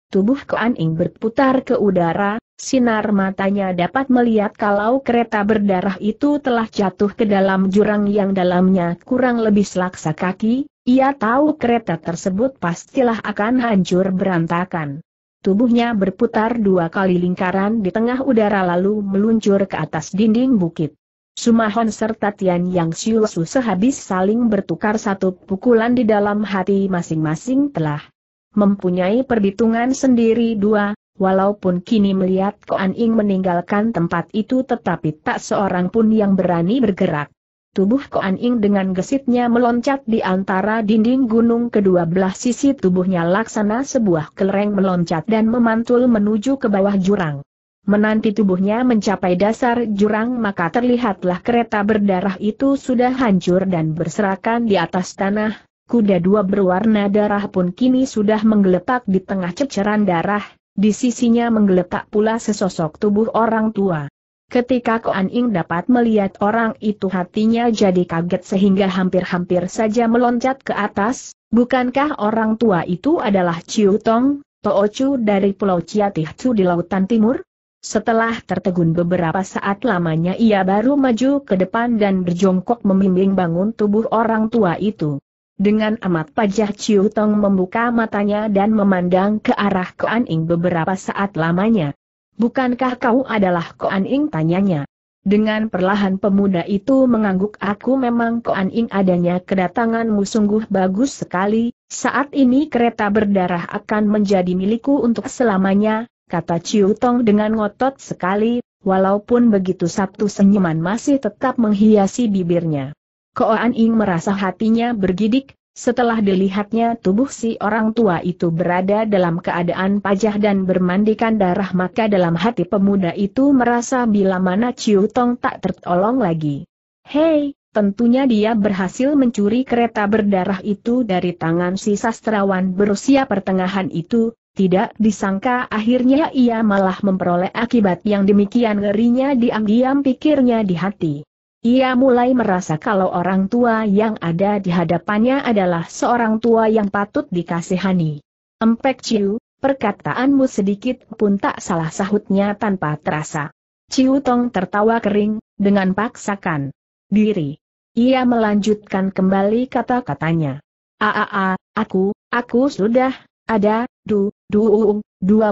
Tubuh Kuan Ing berputar ke udara, sinar matanya dapat melihat kalau kereta berdarah itu telah jatuh ke dalam jurang yang dalamnya kurang lebih selaksa kaki, ia tahu kereta tersebut pastilah akan hancur berantakan. Tubuhnya berputar dua kali lingkaran di tengah udara lalu meluncur ke atas dinding bukit. Sumahon serta Tian Yang Xiusu sehabis saling bertukar satu pukulan di dalam hati masing-masing telah mempunyai perhitungan sendiri dua, walaupun kini melihat Koan Ing meninggalkan tempat itu tetapi tak seorang pun yang berani bergerak. Tubuh Koan Ing dengan gesitnya meloncat di antara dinding gunung kedua belah sisi tubuhnya laksana sebuah kelereng meloncat dan memantul menuju ke bawah jurang. Menanti tubuhnya mencapai dasar jurang maka terlihatlah kereta berdarah itu sudah hancur dan berserakan di atas tanah, kuda dua berwarna darah pun kini sudah menggeletak di tengah ceceran darah, di sisinya menggeletak pula sesosok tubuh orang tua. Ketika Koan Ing dapat melihat orang itu hatinya jadi kaget sehingga hampir-hampir saja meloncat ke atas, bukankah orang tua itu adalah Chiu Tong, Chu dari Pulau Chu di Lautan Timur? Setelah tertegun beberapa saat lamanya ia baru maju ke depan dan berjongkok membimbing bangun tubuh orang tua itu. Dengan amat pajah Chiu Tong membuka matanya dan memandang ke arah Koan Ing beberapa saat lamanya bukankah kau adalah Koan Ing tanyanya. Dengan perlahan pemuda itu mengangguk aku memang Koan Ing adanya kedatanganmu sungguh bagus sekali, saat ini kereta berdarah akan menjadi milikku untuk selamanya, kata Ciu Tong dengan ngotot sekali, walaupun begitu sabtu senyuman masih tetap menghiasi bibirnya. Koan Ing merasa hatinya bergidik, setelah dilihatnya tubuh si orang tua itu berada dalam keadaan pajah dan bermandikan darah maka dalam hati pemuda itu merasa bila mana Ciu Tong tak tertolong lagi. Hei, tentunya dia berhasil mencuri kereta berdarah itu dari tangan si sastrawan berusia pertengahan itu, tidak disangka akhirnya ia malah memperoleh akibat yang demikian ngerinya diam-diam pikirnya di hati. Ia mulai merasa kalau orang tua yang ada di hadapannya adalah seorang tua yang patut dikasihani. Empek Ciu, perkataanmu sedikit pun tak salah sahutnya tanpa terasa. Ciu Tong tertawa kering, dengan paksakan diri. Ia melanjutkan kembali kata-katanya. Aa, aku, aku sudah, ada, du, dua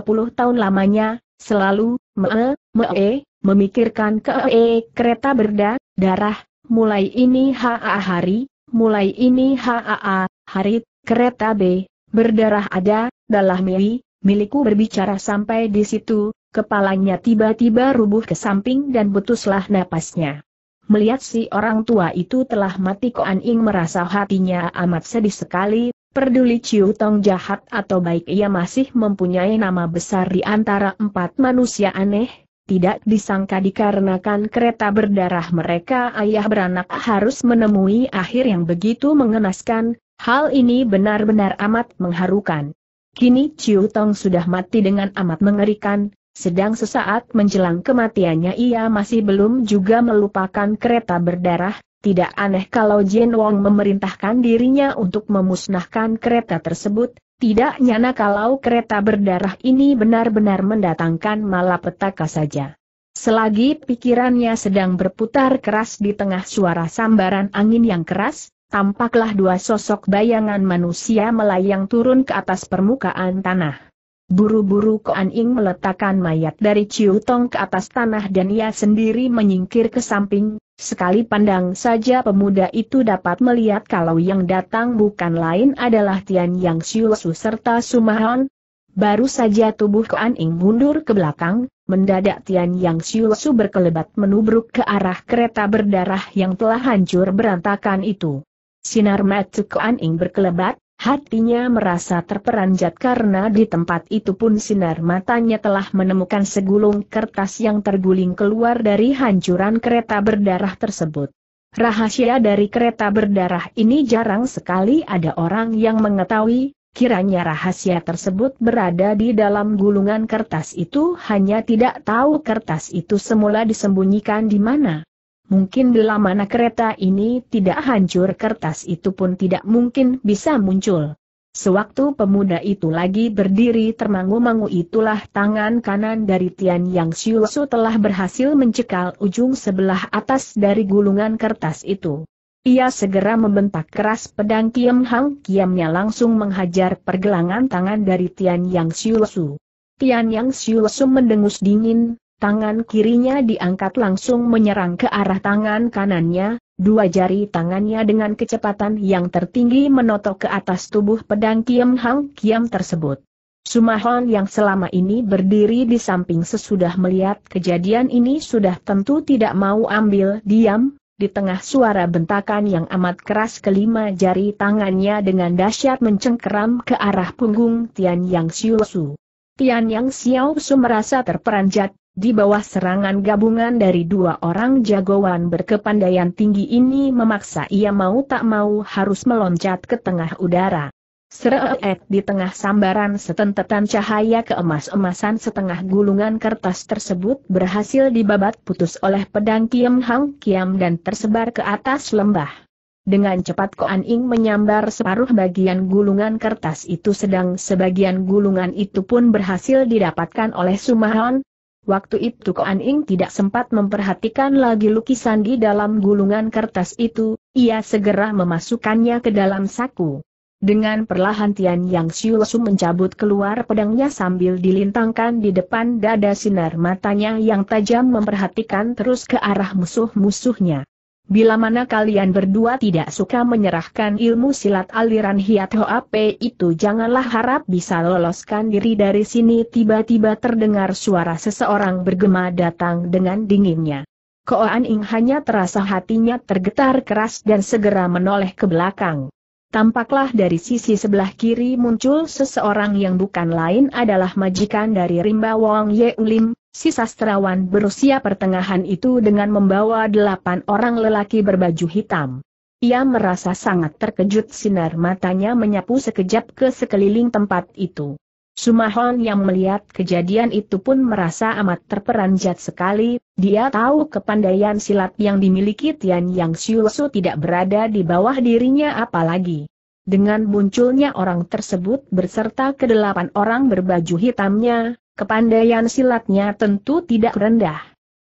20 tahun lamanya, selalu, me, e, mee, Memikirkan ke -e, kereta berda, darah, mulai ini haa hari, mulai ini haa, hari, kereta B, berdarah ada, dalah mei, milikku berbicara sampai di situ, kepalanya tiba-tiba rubuh ke samping dan putuslah napasnya. Melihat si orang tua itu telah mati Koan Ing merasa hatinya amat sedih sekali, peduli Ciu Tong jahat atau baik ia masih mempunyai nama besar di antara empat manusia aneh, tidak disangka dikarenakan kereta berdarah mereka ayah beranak harus menemui akhir yang begitu mengenaskan, hal ini benar-benar amat mengharukan. Kini Chiu Tong sudah mati dengan amat mengerikan, sedang sesaat menjelang kematiannya ia masih belum juga melupakan kereta berdarah, tidak aneh kalau Jin Wong memerintahkan dirinya untuk memusnahkan kereta tersebut, tidak nyana kalau kereta berdarah ini benar-benar mendatangkan malapetaka saja. Selagi pikirannya sedang berputar keras di tengah suara sambaran angin yang keras, tampaklah dua sosok bayangan manusia melayang turun ke atas permukaan tanah. Buru-buru Koan Ing meletakkan mayat dari Ciu Tong ke atas tanah dan ia sendiri menyingkir ke samping, sekali pandang saja pemuda itu dapat melihat kalau yang datang bukan lain adalah Tian Yang Xiu Su serta Sumahon. Baru saja tubuh Koan Ing mundur ke belakang, mendadak Tian Yang Xiu Su berkelebat menubruk ke arah kereta berdarah yang telah hancur berantakan itu. Sinar mata Koan Ing berkelebat, Hatinya merasa terperanjat karena di tempat itu pun sinar matanya telah menemukan segulung kertas yang terguling keluar dari hancuran kereta berdarah tersebut. Rahasia dari kereta berdarah ini jarang sekali ada orang yang mengetahui, kiranya rahasia tersebut berada di dalam gulungan kertas itu hanya tidak tahu kertas itu semula disembunyikan di mana. Mungkin bila mana kereta ini tidak hancur kertas itu pun tidak mungkin bisa muncul. Sewaktu pemuda itu lagi berdiri termangu-mangu itulah tangan kanan dari Tian Yang Su telah berhasil mencekal ujung sebelah atas dari gulungan kertas itu. Ia segera membentak keras pedang Kiam Hang Kiamnya langsung menghajar pergelangan tangan dari Tian Yang Su. Tian Yang Su mendengus dingin, Tangan kirinya diangkat langsung menyerang ke arah tangan kanannya, dua jari tangannya dengan kecepatan yang tertinggi menotok ke atas tubuh pedang Kiam Hang Kiam tersebut. Sumahon yang selama ini berdiri di samping sesudah melihat kejadian ini sudah tentu tidak mau ambil diam, di tengah suara bentakan yang amat keras kelima jari tangannya dengan dahsyat mencengkeram ke arah punggung Tian Yang Xiu Su. Tian Yang Xiao Su merasa terperanjat, di bawah serangan gabungan dari dua orang jagoan berkepandaian tinggi ini memaksa ia mau tak mau harus meloncat ke tengah udara. Seret di tengah sambaran setentetan cahaya keemas-emasan setengah gulungan kertas tersebut berhasil dibabat putus oleh pedang Kiam Hang Kiam dan tersebar ke atas lembah. Dengan cepat Koan Ing menyambar separuh bagian gulungan kertas itu sedang sebagian gulungan itu pun berhasil didapatkan oleh Sumahon, Waktu itu Koan Ing tidak sempat memperhatikan lagi lukisan di dalam gulungan kertas itu, ia segera memasukkannya ke dalam saku. Dengan perlahan Tian Yang Su mencabut keluar pedangnya sambil dilintangkan di depan dada sinar matanya yang tajam memperhatikan terus ke arah musuh-musuhnya. Bila mana kalian berdua tidak suka menyerahkan ilmu silat aliran Hiat Hoape itu janganlah harap bisa loloskan diri dari sini tiba-tiba terdengar suara seseorang bergema datang dengan dinginnya. Koan Ing hanya terasa hatinya tergetar keras dan segera menoleh ke belakang. Tampaklah dari sisi sebelah kiri muncul seseorang yang bukan lain adalah majikan dari Rimba Wong Ye Ulim, Si sastrawan berusia pertengahan itu dengan membawa delapan orang lelaki berbaju hitam. Ia merasa sangat terkejut sinar matanya menyapu sekejap ke sekeliling tempat itu. Sumahon yang melihat kejadian itu pun merasa amat terperanjat sekali, dia tahu kepandaian silat yang dimiliki Tian Yang tidak berada di bawah dirinya apalagi. Dengan munculnya orang tersebut berserta kedelapan orang berbaju hitamnya, Kepandaian silatnya tentu tidak rendah.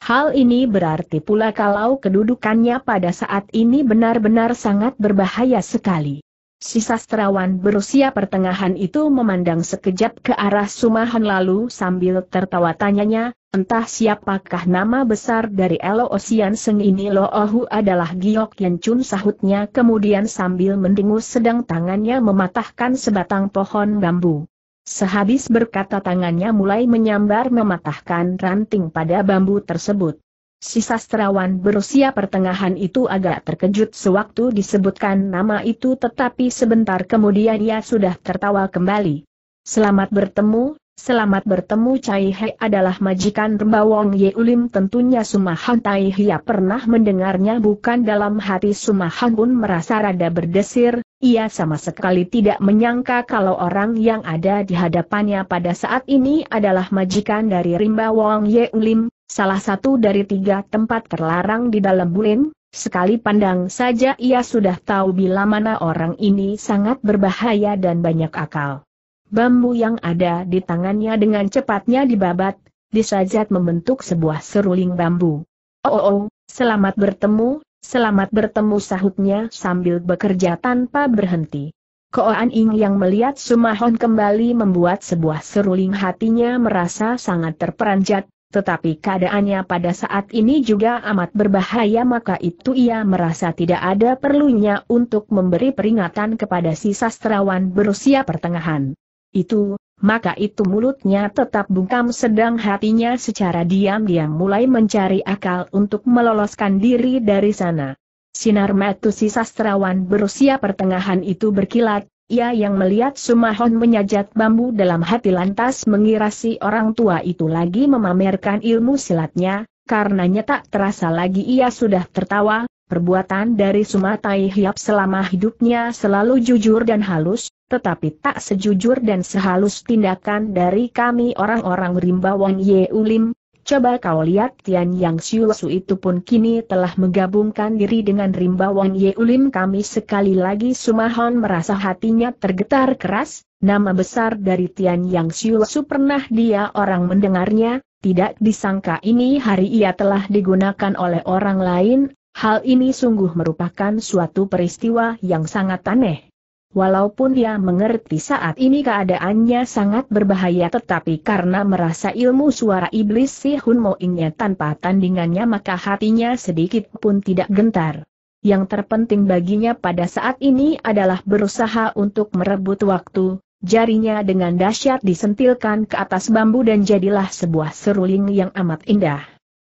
Hal ini berarti pula kalau kedudukannya pada saat ini benar-benar sangat berbahaya sekali. Si sastrawan berusia pertengahan itu memandang sekejap ke arah Sumahan lalu sambil tertawa tanyanya, entah siapakah nama besar dari Elo Osian Seng ini Lo Ohu adalah Giok Yan Chun sahutnya kemudian sambil mendengus sedang tangannya mematahkan sebatang pohon bambu. Sehabis berkata tangannya mulai menyambar mematahkan ranting pada bambu tersebut. Si sastrawan berusia pertengahan itu agak terkejut sewaktu disebutkan nama itu tetapi sebentar kemudian ia sudah tertawa kembali. Selamat bertemu, Selamat bertemu Cai He adalah majikan Rembawong Ulim tentunya Sumahan Tai Hia pernah mendengarnya bukan dalam hati Sumahan pun merasa rada berdesir, ia sama sekali tidak menyangka kalau orang yang ada di hadapannya pada saat ini adalah majikan dari Ye Ulim, salah satu dari tiga tempat terlarang di dalam bulin, Sekali pandang saja ia sudah tahu bila mana orang ini sangat berbahaya dan banyak akal. Bambu yang ada di tangannya dengan cepatnya dibabat, disajat membentuk sebuah seruling bambu. Oh, oh, oh selamat bertemu, selamat bertemu sahutnya sambil bekerja tanpa berhenti. Koan Ing yang melihat Sumahon kembali membuat sebuah seruling hatinya merasa sangat terperanjat, tetapi keadaannya pada saat ini juga amat berbahaya maka itu ia merasa tidak ada perlunya untuk memberi peringatan kepada si sastrawan berusia pertengahan itu, maka itu mulutnya tetap bungkam sedang hatinya secara diam-diam mulai mencari akal untuk meloloskan diri dari sana. Sinar mata si sastrawan berusia pertengahan itu berkilat, ia yang melihat Sumahon menyajat bambu dalam hati lantas mengira si orang tua itu lagi memamerkan ilmu silatnya, karenanya tak terasa lagi ia sudah tertawa, Perbuatan dari Sumatai Hiap selama hidupnya selalu jujur dan halus, tetapi tak sejujur dan sehalus tindakan dari kami orang-orang Rimba Rimbawan Ulim. Coba kau lihat Tian Yang Siusu itu pun kini telah menggabungkan diri dengan Rimba Rimbawan Ulim kami sekali lagi Sumahon merasa hatinya tergetar keras, nama besar dari Tian Yang Siusu pernah dia orang mendengarnya, tidak disangka ini hari ia telah digunakan oleh orang lain Hal ini sungguh merupakan suatu peristiwa yang sangat aneh. Walaupun dia mengerti saat ini keadaannya sangat berbahaya tetapi karena merasa ilmu suara iblis si Hun Mo tanpa tandingannya maka hatinya sedikit pun tidak gentar. Yang terpenting baginya pada saat ini adalah berusaha untuk merebut waktu, jarinya dengan dahsyat disentilkan ke atas bambu dan jadilah sebuah seruling yang amat indah.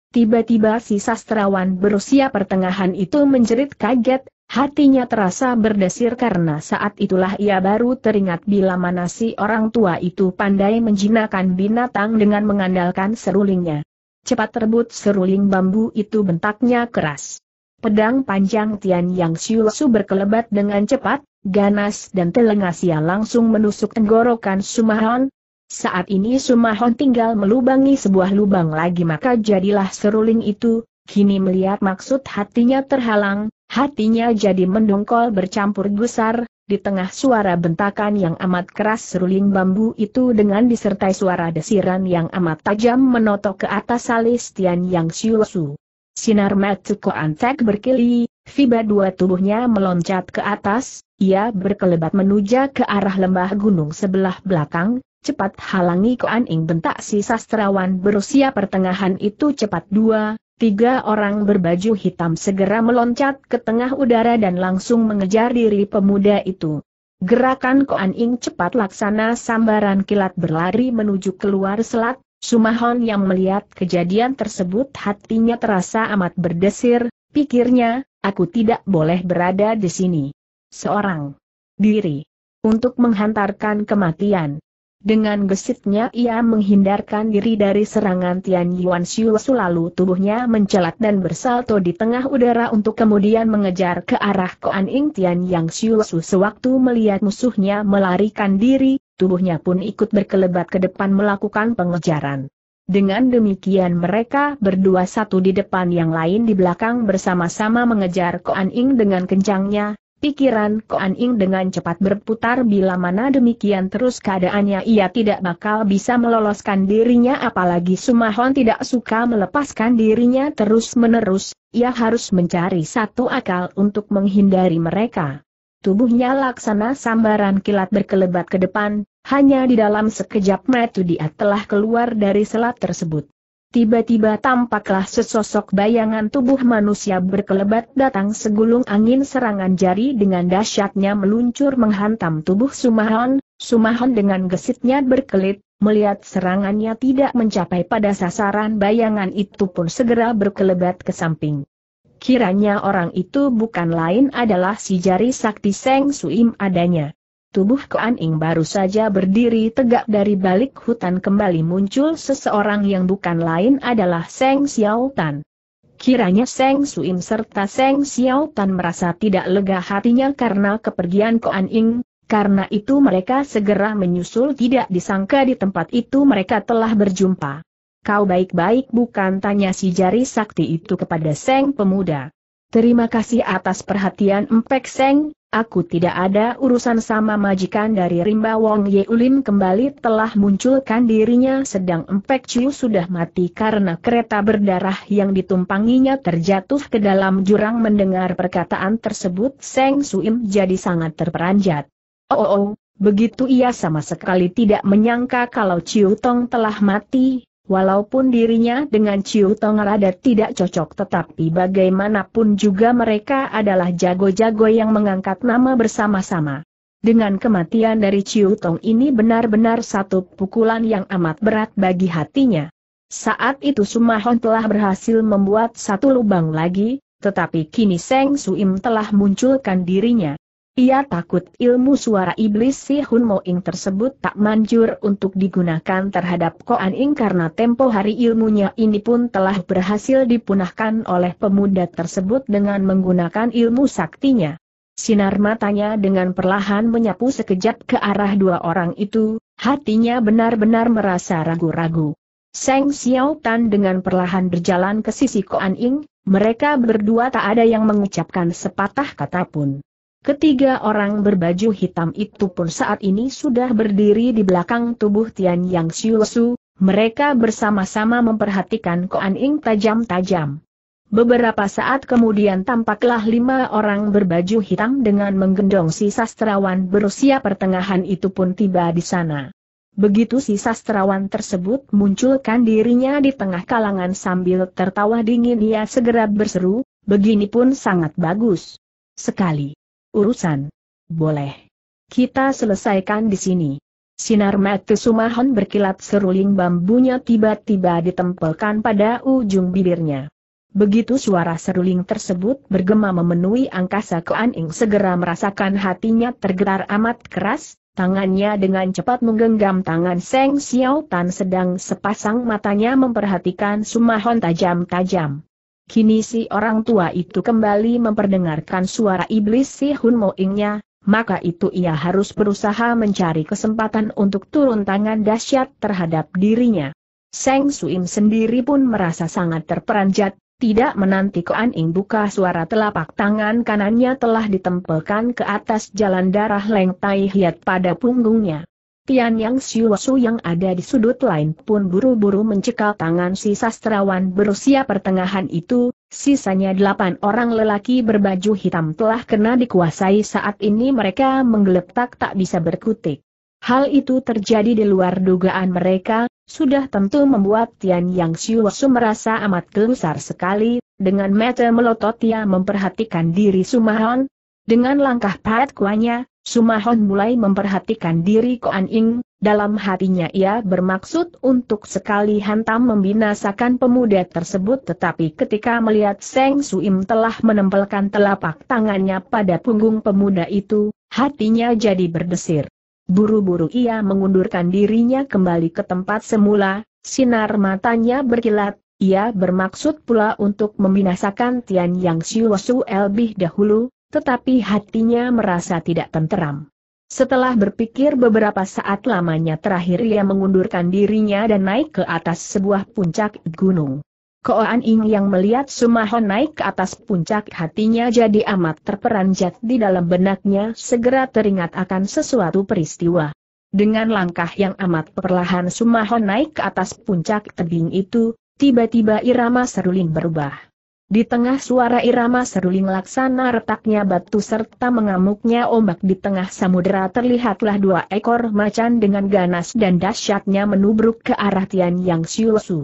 Tiba-tiba si sastrawan berusia pertengahan itu menjerit kaget, hatinya terasa berdesir karena saat itulah ia baru teringat bila mana si orang tua itu pandai menjinakkan binatang dengan mengandalkan serulingnya. Cepat terbut seruling bambu itu bentaknya keras. Pedang panjang Tian Yang su berkelebat dengan cepat, ganas dan telengas ia langsung menusuk tenggorokan Sumahon, saat ini Sumahon tinggal melubangi sebuah lubang lagi maka jadilah seruling itu, kini melihat maksud hatinya terhalang, hatinya jadi mendongkol bercampur gusar, di tengah suara bentakan yang amat keras seruling bambu itu dengan disertai suara desiran yang amat tajam menotok ke atas Tian Yang Siusu. Sinar Matsuko Antek berkili, Fiba dua tubuhnya meloncat ke atas, ia berkelebat menuju ke arah lembah gunung sebelah belakang, cepat halangi Koan Ing bentak si sastrawan berusia pertengahan itu cepat dua, tiga orang berbaju hitam segera meloncat ke tengah udara dan langsung mengejar diri pemuda itu. Gerakan Koan Ing cepat laksana sambaran kilat berlari menuju keluar selat, Sumahon yang melihat kejadian tersebut hatinya terasa amat berdesir, pikirnya, aku tidak boleh berada di sini. Seorang diri. Untuk menghantarkan kematian. Dengan gesitnya ia menghindarkan diri dari serangan Tian Yuan Xiu lalu tubuhnya mencelat dan bersalto di tengah udara untuk kemudian mengejar ke arah Koan Ing Tian Yang Xiu sewaktu melihat musuhnya melarikan diri, tubuhnya pun ikut berkelebat ke depan melakukan pengejaran. Dengan demikian mereka berdua satu di depan yang lain di belakang bersama-sama mengejar Koan Ing dengan kencangnya, Pikiran Koan Ing dengan cepat berputar bila mana demikian terus keadaannya ia tidak bakal bisa meloloskan dirinya apalagi Sumahon tidak suka melepaskan dirinya terus-menerus, ia harus mencari satu akal untuk menghindari mereka. Tubuhnya laksana sambaran kilat berkelebat ke depan, hanya di dalam sekejap metu dia telah keluar dari selat tersebut. Tiba-tiba tampaklah sesosok bayangan tubuh manusia berkelebat datang segulung angin serangan jari dengan dahsyatnya meluncur menghantam tubuh Sumahon, Sumahon dengan gesitnya berkelit, melihat serangannya tidak mencapai pada sasaran bayangan itu pun segera berkelebat ke samping. Kiranya orang itu bukan lain adalah si jari sakti Seng Suim adanya. Tubuh Koan Ing baru saja berdiri tegak dari balik hutan kembali muncul seseorang yang bukan lain adalah Seng Xiao Tan. Kiranya Seng Suim serta Seng Xiao Tan merasa tidak lega hatinya karena kepergian Koan Ing, karena itu mereka segera menyusul tidak disangka di tempat itu mereka telah berjumpa. Kau baik-baik bukan tanya si jari sakti itu kepada Seng pemuda. Terima kasih atas perhatian Empek Seng, Aku tidak ada urusan sama majikan dari rimba Wong Ulin kembali telah munculkan dirinya sedang Empek Chiu sudah mati karena kereta berdarah yang ditumpanginya terjatuh ke dalam jurang mendengar perkataan tersebut Seng Suim jadi sangat terperanjat. Oh, oh, oh begitu ia sama sekali tidak menyangka kalau Chiu Tong telah mati, Walaupun dirinya dengan Ciu Tong rada tidak cocok tetapi bagaimanapun juga mereka adalah jago-jago yang mengangkat nama bersama-sama. Dengan kematian dari Ciu Tong ini benar-benar satu pukulan yang amat berat bagi hatinya. Saat itu Sumahon telah berhasil membuat satu lubang lagi, tetapi kini Seng Suim telah munculkan dirinya. Ia takut ilmu suara iblis si Hun Moing tersebut tak manjur untuk digunakan terhadap Koan Ing karena tempo hari ilmunya ini pun telah berhasil dipunahkan oleh pemuda tersebut dengan menggunakan ilmu saktinya. Sinar matanya dengan perlahan menyapu sekejap ke arah dua orang itu, hatinya benar-benar merasa ragu-ragu. Seng Xiao Tan dengan perlahan berjalan ke sisi Koan Ing, mereka berdua tak ada yang mengucapkan sepatah kata pun. Ketiga orang berbaju hitam itu pun saat ini sudah berdiri di belakang tubuh Tian Yang Su. mereka bersama-sama memperhatikan Koan Ing tajam-tajam. Beberapa saat kemudian tampaklah lima orang berbaju hitam dengan menggendong si sastrawan berusia pertengahan itu pun tiba di sana. Begitu si sastrawan tersebut munculkan dirinya di tengah kalangan sambil tertawa dingin ia segera berseru, begini pun sangat bagus. Sekali urusan. Boleh. Kita selesaikan di sini. Sinar mata Sumahon berkilat seruling bambunya tiba-tiba ditempelkan pada ujung bibirnya. Begitu suara seruling tersebut bergema memenuhi angkasa keaning segera merasakan hatinya tergetar amat keras, tangannya dengan cepat menggenggam tangan Seng Xiao Tan sedang sepasang matanya memperhatikan Sumahon tajam-tajam. Kini si orang tua itu kembali memperdengarkan suara iblis si Hun Moingnya, maka itu ia harus berusaha mencari kesempatan untuk turun tangan dahsyat terhadap dirinya. Seng Suim sendiri pun merasa sangat terperanjat, tidak menanti Koan Ing buka suara telapak tangan kanannya telah ditempelkan ke atas jalan darah Leng Tai Hiat pada punggungnya. Tian Yang su yang ada di sudut lain pun buru-buru mencekal tangan si sastrawan berusia pertengahan itu, sisanya delapan orang lelaki berbaju hitam telah kena dikuasai saat ini mereka menggeletak tak bisa berkutik. Hal itu terjadi di luar dugaan mereka, sudah tentu membuat Tian Yang su merasa amat gelusar sekali, dengan mata melotot ia memperhatikan diri Sumahon, dengan langkah pahat kuanya, Sumahon mulai memperhatikan diri Koan Ing, dalam hatinya ia bermaksud untuk sekali hantam membinasakan pemuda tersebut tetapi ketika melihat Seng Suim telah menempelkan telapak tangannya pada punggung pemuda itu, hatinya jadi berdesir. Buru-buru ia mengundurkan dirinya kembali ke tempat semula, sinar matanya berkilat, ia bermaksud pula untuk membinasakan Tian Yang Siu Su lebih dahulu, tetapi hatinya merasa tidak tenteram. Setelah berpikir beberapa saat lamanya terakhir ia mengundurkan dirinya dan naik ke atas sebuah puncak gunung. Koan Ing yang melihat Sumahon naik ke atas puncak hatinya jadi amat terperanjat di dalam benaknya segera teringat akan sesuatu peristiwa. Dengan langkah yang amat perlahan Sumahon naik ke atas puncak tebing itu, tiba-tiba irama seruling berubah. Di tengah suara irama seruling laksana retaknya batu serta mengamuknya ombak di tengah samudera terlihatlah dua ekor macan dengan ganas dan dahsyatnya menubruk ke arah Tian Yang Xiusu.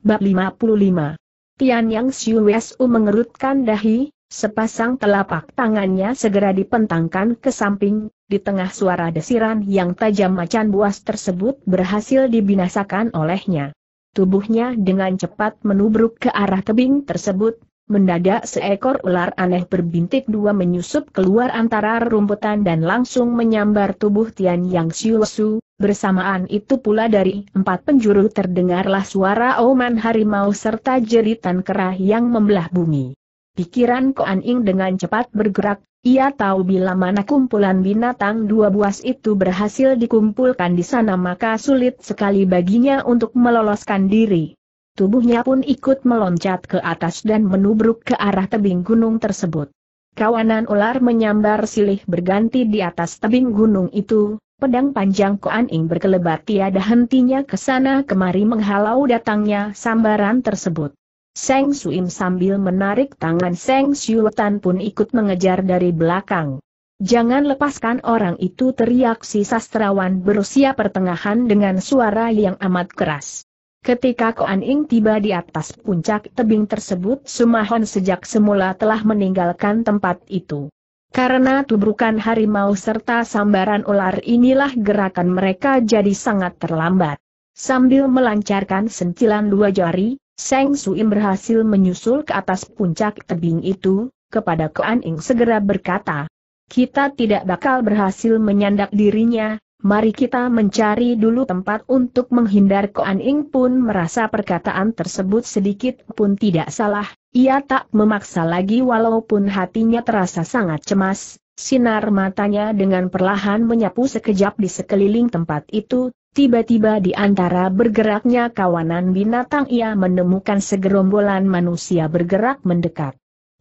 Bab 55 Tian Yang Xiusu mengerutkan dahi, sepasang telapak tangannya segera dipentangkan ke samping, di tengah suara desiran yang tajam macan buas tersebut berhasil dibinasakan olehnya. Tubuhnya dengan cepat menubruk ke arah tebing tersebut, Mendadak seekor ular aneh berbintik dua menyusup keluar antara rumputan dan langsung menyambar tubuh Tian Yang Xiu bersamaan itu pula dari empat penjuru terdengarlah suara oman harimau serta jeritan kerah yang membelah bumi. Pikiran Koan Ing dengan cepat bergerak, ia tahu bila mana kumpulan binatang dua buas itu berhasil dikumpulkan di sana maka sulit sekali baginya untuk meloloskan diri. Tubuhnya pun ikut meloncat ke atas dan menubruk ke arah tebing gunung tersebut. Kawanan ular menyambar silih berganti di atas tebing gunung itu, pedang panjang Koan Ing berkelebat tiada hentinya ke sana kemari menghalau datangnya sambaran tersebut. Seng Suim sambil menarik tangan Seng Siutan pun ikut mengejar dari belakang. Jangan lepaskan orang itu teriak si sastrawan berusia pertengahan dengan suara yang amat keras. Ketika Koan Ing tiba di atas puncak tebing tersebut Sumahon sejak semula telah meninggalkan tempat itu. Karena tubrukan harimau serta sambaran ular inilah gerakan mereka jadi sangat terlambat. Sambil melancarkan sentilan dua jari, Seng Suim berhasil menyusul ke atas puncak tebing itu, kepada Koan Ing segera berkata, kita tidak bakal berhasil menyandak dirinya, mari kita mencari dulu tempat untuk menghindar Koan Ing pun merasa perkataan tersebut sedikit pun tidak salah, ia tak memaksa lagi walaupun hatinya terasa sangat cemas, sinar matanya dengan perlahan menyapu sekejap di sekeliling tempat itu, Tiba-tiba di antara bergeraknya kawanan binatang ia menemukan segerombolan manusia bergerak mendekat.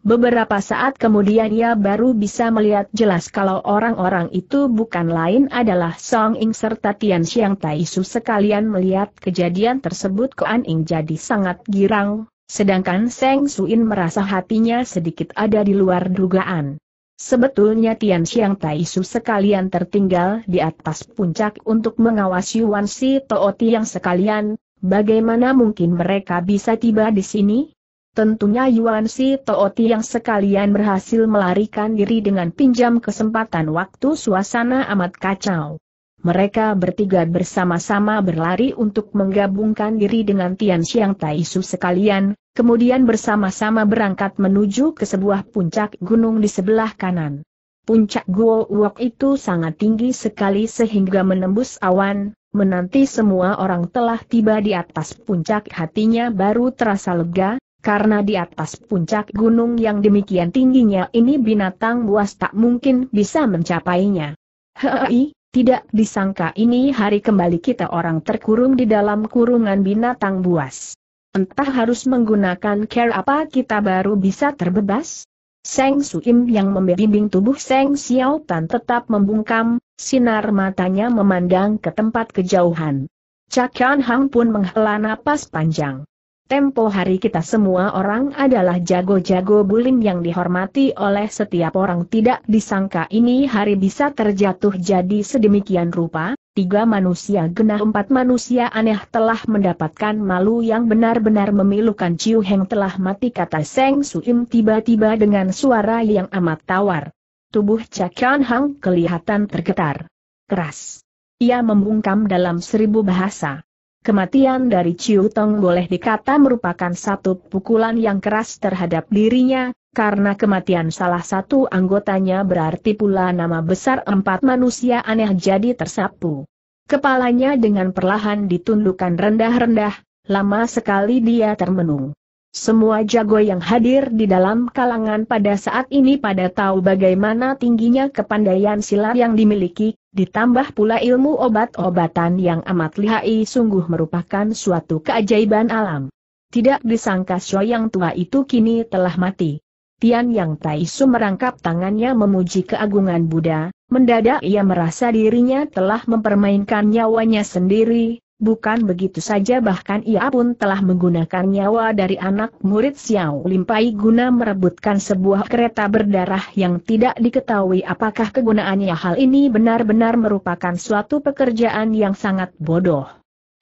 Beberapa saat kemudian ia baru bisa melihat jelas kalau orang-orang itu bukan lain adalah Song Ing serta Tian Xiang Tai Su sekalian melihat kejadian tersebut Koan Ing jadi sangat girang, sedangkan Seng Suin merasa hatinya sedikit ada di luar dugaan. Sebetulnya Tian Xiang Tai Su sekalian tertinggal di atas puncak untuk mengawasi Wan Si Tooti yang sekalian, bagaimana mungkin mereka bisa tiba di sini? Tentunya Yuan Si Tooti yang sekalian berhasil melarikan diri dengan pinjam kesempatan waktu suasana amat kacau. Mereka bertiga bersama-sama berlari untuk menggabungkan diri dengan Tian Xiang Tai Su sekalian, kemudian bersama-sama berangkat menuju ke sebuah puncak gunung di sebelah kanan. Puncak Guo Wok itu sangat tinggi sekali sehingga menembus awan, menanti semua orang telah tiba di atas puncak hatinya baru terasa lega, karena di atas puncak gunung yang demikian tingginya ini binatang buas tak mungkin bisa mencapainya. Hei, tidak disangka ini hari kembali kita orang terkurung di dalam kurungan binatang buas. Entah harus menggunakan care apa kita baru bisa terbebas? Seng Suim yang membimbing tubuh Seng Xiao Tan tetap membungkam, sinar matanya memandang ke tempat kejauhan. Cakian Hang pun menghela napas panjang. Tempo hari kita semua orang adalah jago-jago bulim yang dihormati oleh setiap orang tidak disangka ini hari bisa terjatuh jadi sedemikian rupa, tiga manusia genah empat manusia aneh telah mendapatkan malu yang benar-benar memilukan Ciu Heng telah mati kata Seng Suim tiba-tiba dengan suara yang amat tawar. Tubuh Cakran Hang kelihatan tergetar. Keras. Ia membungkam dalam seribu bahasa. Kematian dari Ciu Tong boleh dikata merupakan satu pukulan yang keras terhadap dirinya, karena kematian salah satu anggotanya berarti pula nama besar empat manusia aneh jadi tersapu. Kepalanya dengan perlahan ditundukkan rendah-rendah, lama sekali dia termenung. Semua jago yang hadir di dalam kalangan pada saat ini pada tahu bagaimana tingginya kepandaian silat yang dimiliki, ditambah pula ilmu obat-obatan yang amat lihai sungguh merupakan suatu keajaiban alam. Tidak disangka Sho yang tua itu kini telah mati. Tian Yang Taisu merangkap tangannya memuji keagungan Buddha, mendadak ia merasa dirinya telah mempermainkan nyawanya sendiri, Bukan begitu saja bahkan ia pun telah menggunakan nyawa dari anak murid Xiao Limpai guna merebutkan sebuah kereta berdarah yang tidak diketahui apakah kegunaannya hal ini benar-benar merupakan suatu pekerjaan yang sangat bodoh.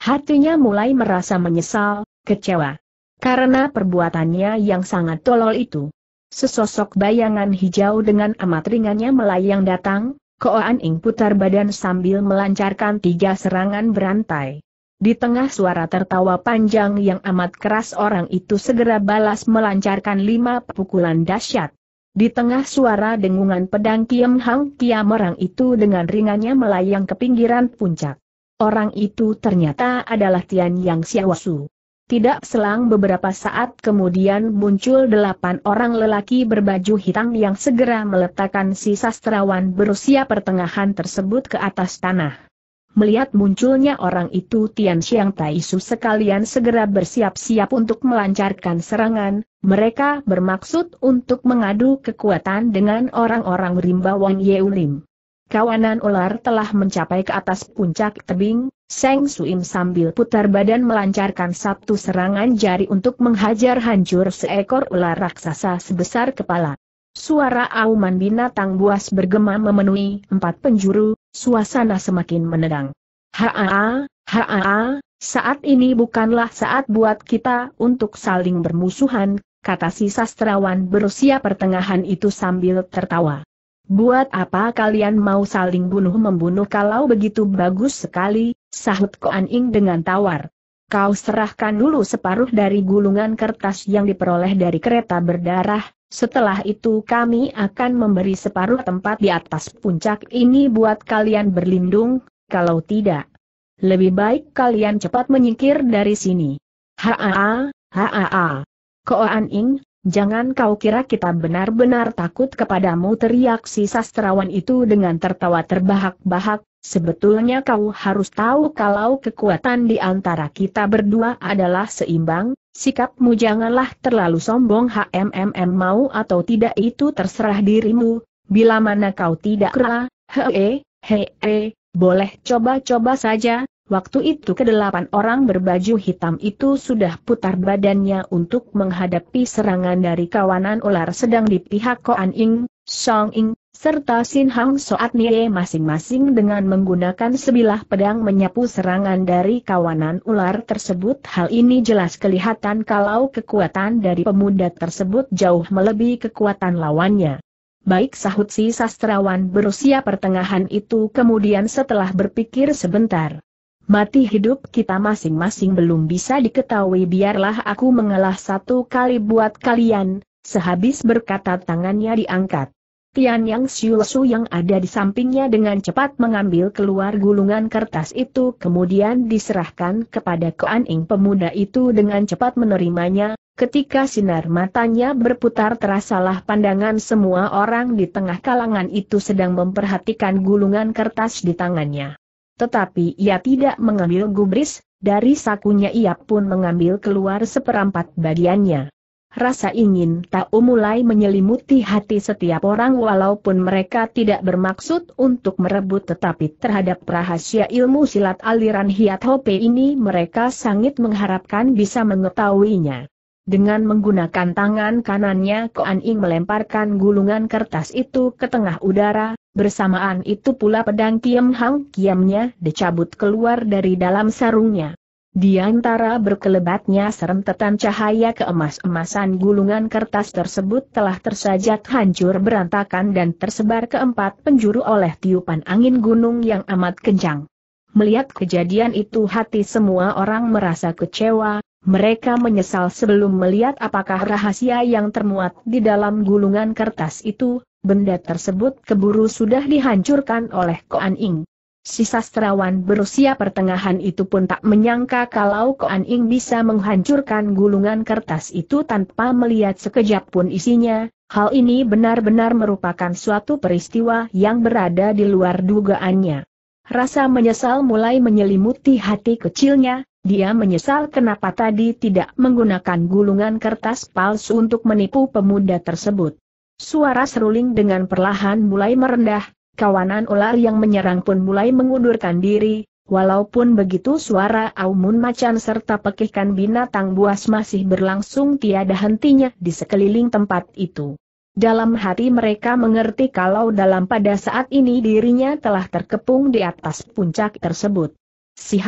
Hatinya mulai merasa menyesal, kecewa. Karena perbuatannya yang sangat tolol itu. Sesosok bayangan hijau dengan amat ringannya melayang datang, Koan Ing putar badan sambil melancarkan tiga serangan berantai. Di tengah suara tertawa panjang yang amat keras orang itu segera balas melancarkan lima pukulan dahsyat. Di tengah suara dengungan pedang Kiam Hang Kiam orang itu dengan ringannya melayang ke pinggiran puncak. Orang itu ternyata adalah Tian Yang Siawasu. Tidak selang beberapa saat kemudian muncul delapan orang lelaki berbaju hitam yang segera meletakkan si sastrawan berusia pertengahan tersebut ke atas tanah. Melihat munculnya orang itu Tian Xiang Su sekalian segera bersiap-siap untuk melancarkan serangan, mereka bermaksud untuk mengadu kekuatan dengan orang-orang rimba Wang Yeulim kawanan ular telah mencapai ke atas puncak tebing, Seng Suim sambil putar badan melancarkan satu serangan jari untuk menghajar hancur seekor ular raksasa sebesar kepala. Suara auman binatang buas bergema memenuhi empat penjuru, suasana semakin menegang. Haa, haa, saat ini bukanlah saat buat kita untuk saling bermusuhan, kata si sastrawan berusia pertengahan itu sambil tertawa. Buat apa kalian mau saling bunuh-membunuh kalau begitu bagus sekali, sahut Koan Ing dengan tawar. Kau serahkan dulu separuh dari gulungan kertas yang diperoleh dari kereta berdarah, setelah itu kami akan memberi separuh tempat di atas puncak ini buat kalian berlindung, kalau tidak. Lebih baik kalian cepat menyingkir dari sini. Haa, haa. Koan Ing, Jangan kau kira kita benar-benar takut kepadamu teriak si sastrawan itu dengan tertawa terbahak-bahak, sebetulnya kau harus tahu kalau kekuatan di antara kita berdua adalah seimbang, sikapmu janganlah terlalu sombong HMMM mau atau tidak itu terserah dirimu, bila mana kau tidak kera, hee, hee, boleh coba-coba saja, Waktu itu kedelapan orang berbaju hitam itu sudah putar badannya untuk menghadapi serangan dari kawanan ular sedang di pihak Koan Ing, Song Ing, serta Sin Hang Soat Nie masing-masing dengan menggunakan sebilah pedang menyapu serangan dari kawanan ular tersebut. Hal ini jelas kelihatan kalau kekuatan dari pemuda tersebut jauh melebihi kekuatan lawannya. Baik sahut si sastrawan berusia pertengahan itu kemudian setelah berpikir sebentar. Mati hidup kita masing-masing belum bisa diketahui biarlah aku mengalah satu kali buat kalian, sehabis berkata tangannya diangkat. Tian Yang Su yang ada di sampingnya dengan cepat mengambil keluar gulungan kertas itu kemudian diserahkan kepada Koan Ing pemuda itu dengan cepat menerimanya, ketika sinar matanya berputar terasalah pandangan semua orang di tengah kalangan itu sedang memperhatikan gulungan kertas di tangannya. Tetapi ia tidak mengambil gubris, dari sakunya ia pun mengambil keluar seperempat bagiannya. Rasa ingin tahu mulai menyelimuti hati setiap orang walaupun mereka tidak bermaksud untuk merebut tetapi terhadap rahasia ilmu silat aliran Hiat Hope ini mereka sangat mengharapkan bisa mengetahuinya. Dengan menggunakan tangan kanannya Koan Ing melemparkan gulungan kertas itu ke tengah udara, Bersamaan itu pula pedang Kiam Hang Kiamnya dicabut keluar dari dalam sarungnya. Di antara berkelebatnya serentetan cahaya keemas-emasan gulungan kertas tersebut telah tersajat hancur berantakan dan tersebar ke empat penjuru oleh tiupan angin gunung yang amat kencang. Melihat kejadian itu hati semua orang merasa kecewa, mereka menyesal sebelum melihat apakah rahasia yang termuat di dalam gulungan kertas itu, benda tersebut keburu sudah dihancurkan oleh Koan Ing. Si sastrawan berusia pertengahan itu pun tak menyangka kalau Koan Ing bisa menghancurkan gulungan kertas itu tanpa melihat sekejap pun isinya, hal ini benar-benar merupakan suatu peristiwa yang berada di luar dugaannya. Rasa menyesal mulai menyelimuti hati kecilnya, dia menyesal kenapa tadi tidak menggunakan gulungan kertas palsu untuk menipu pemuda tersebut. Suara seruling dengan perlahan mulai merendah, kawanan ular yang menyerang pun mulai mengundurkan diri, walaupun begitu suara aumun macan serta pekikan binatang buas masih berlangsung tiada hentinya di sekeliling tempat itu. Dalam hati mereka mengerti kalau dalam pada saat ini dirinya telah terkepung di atas puncak tersebut. Si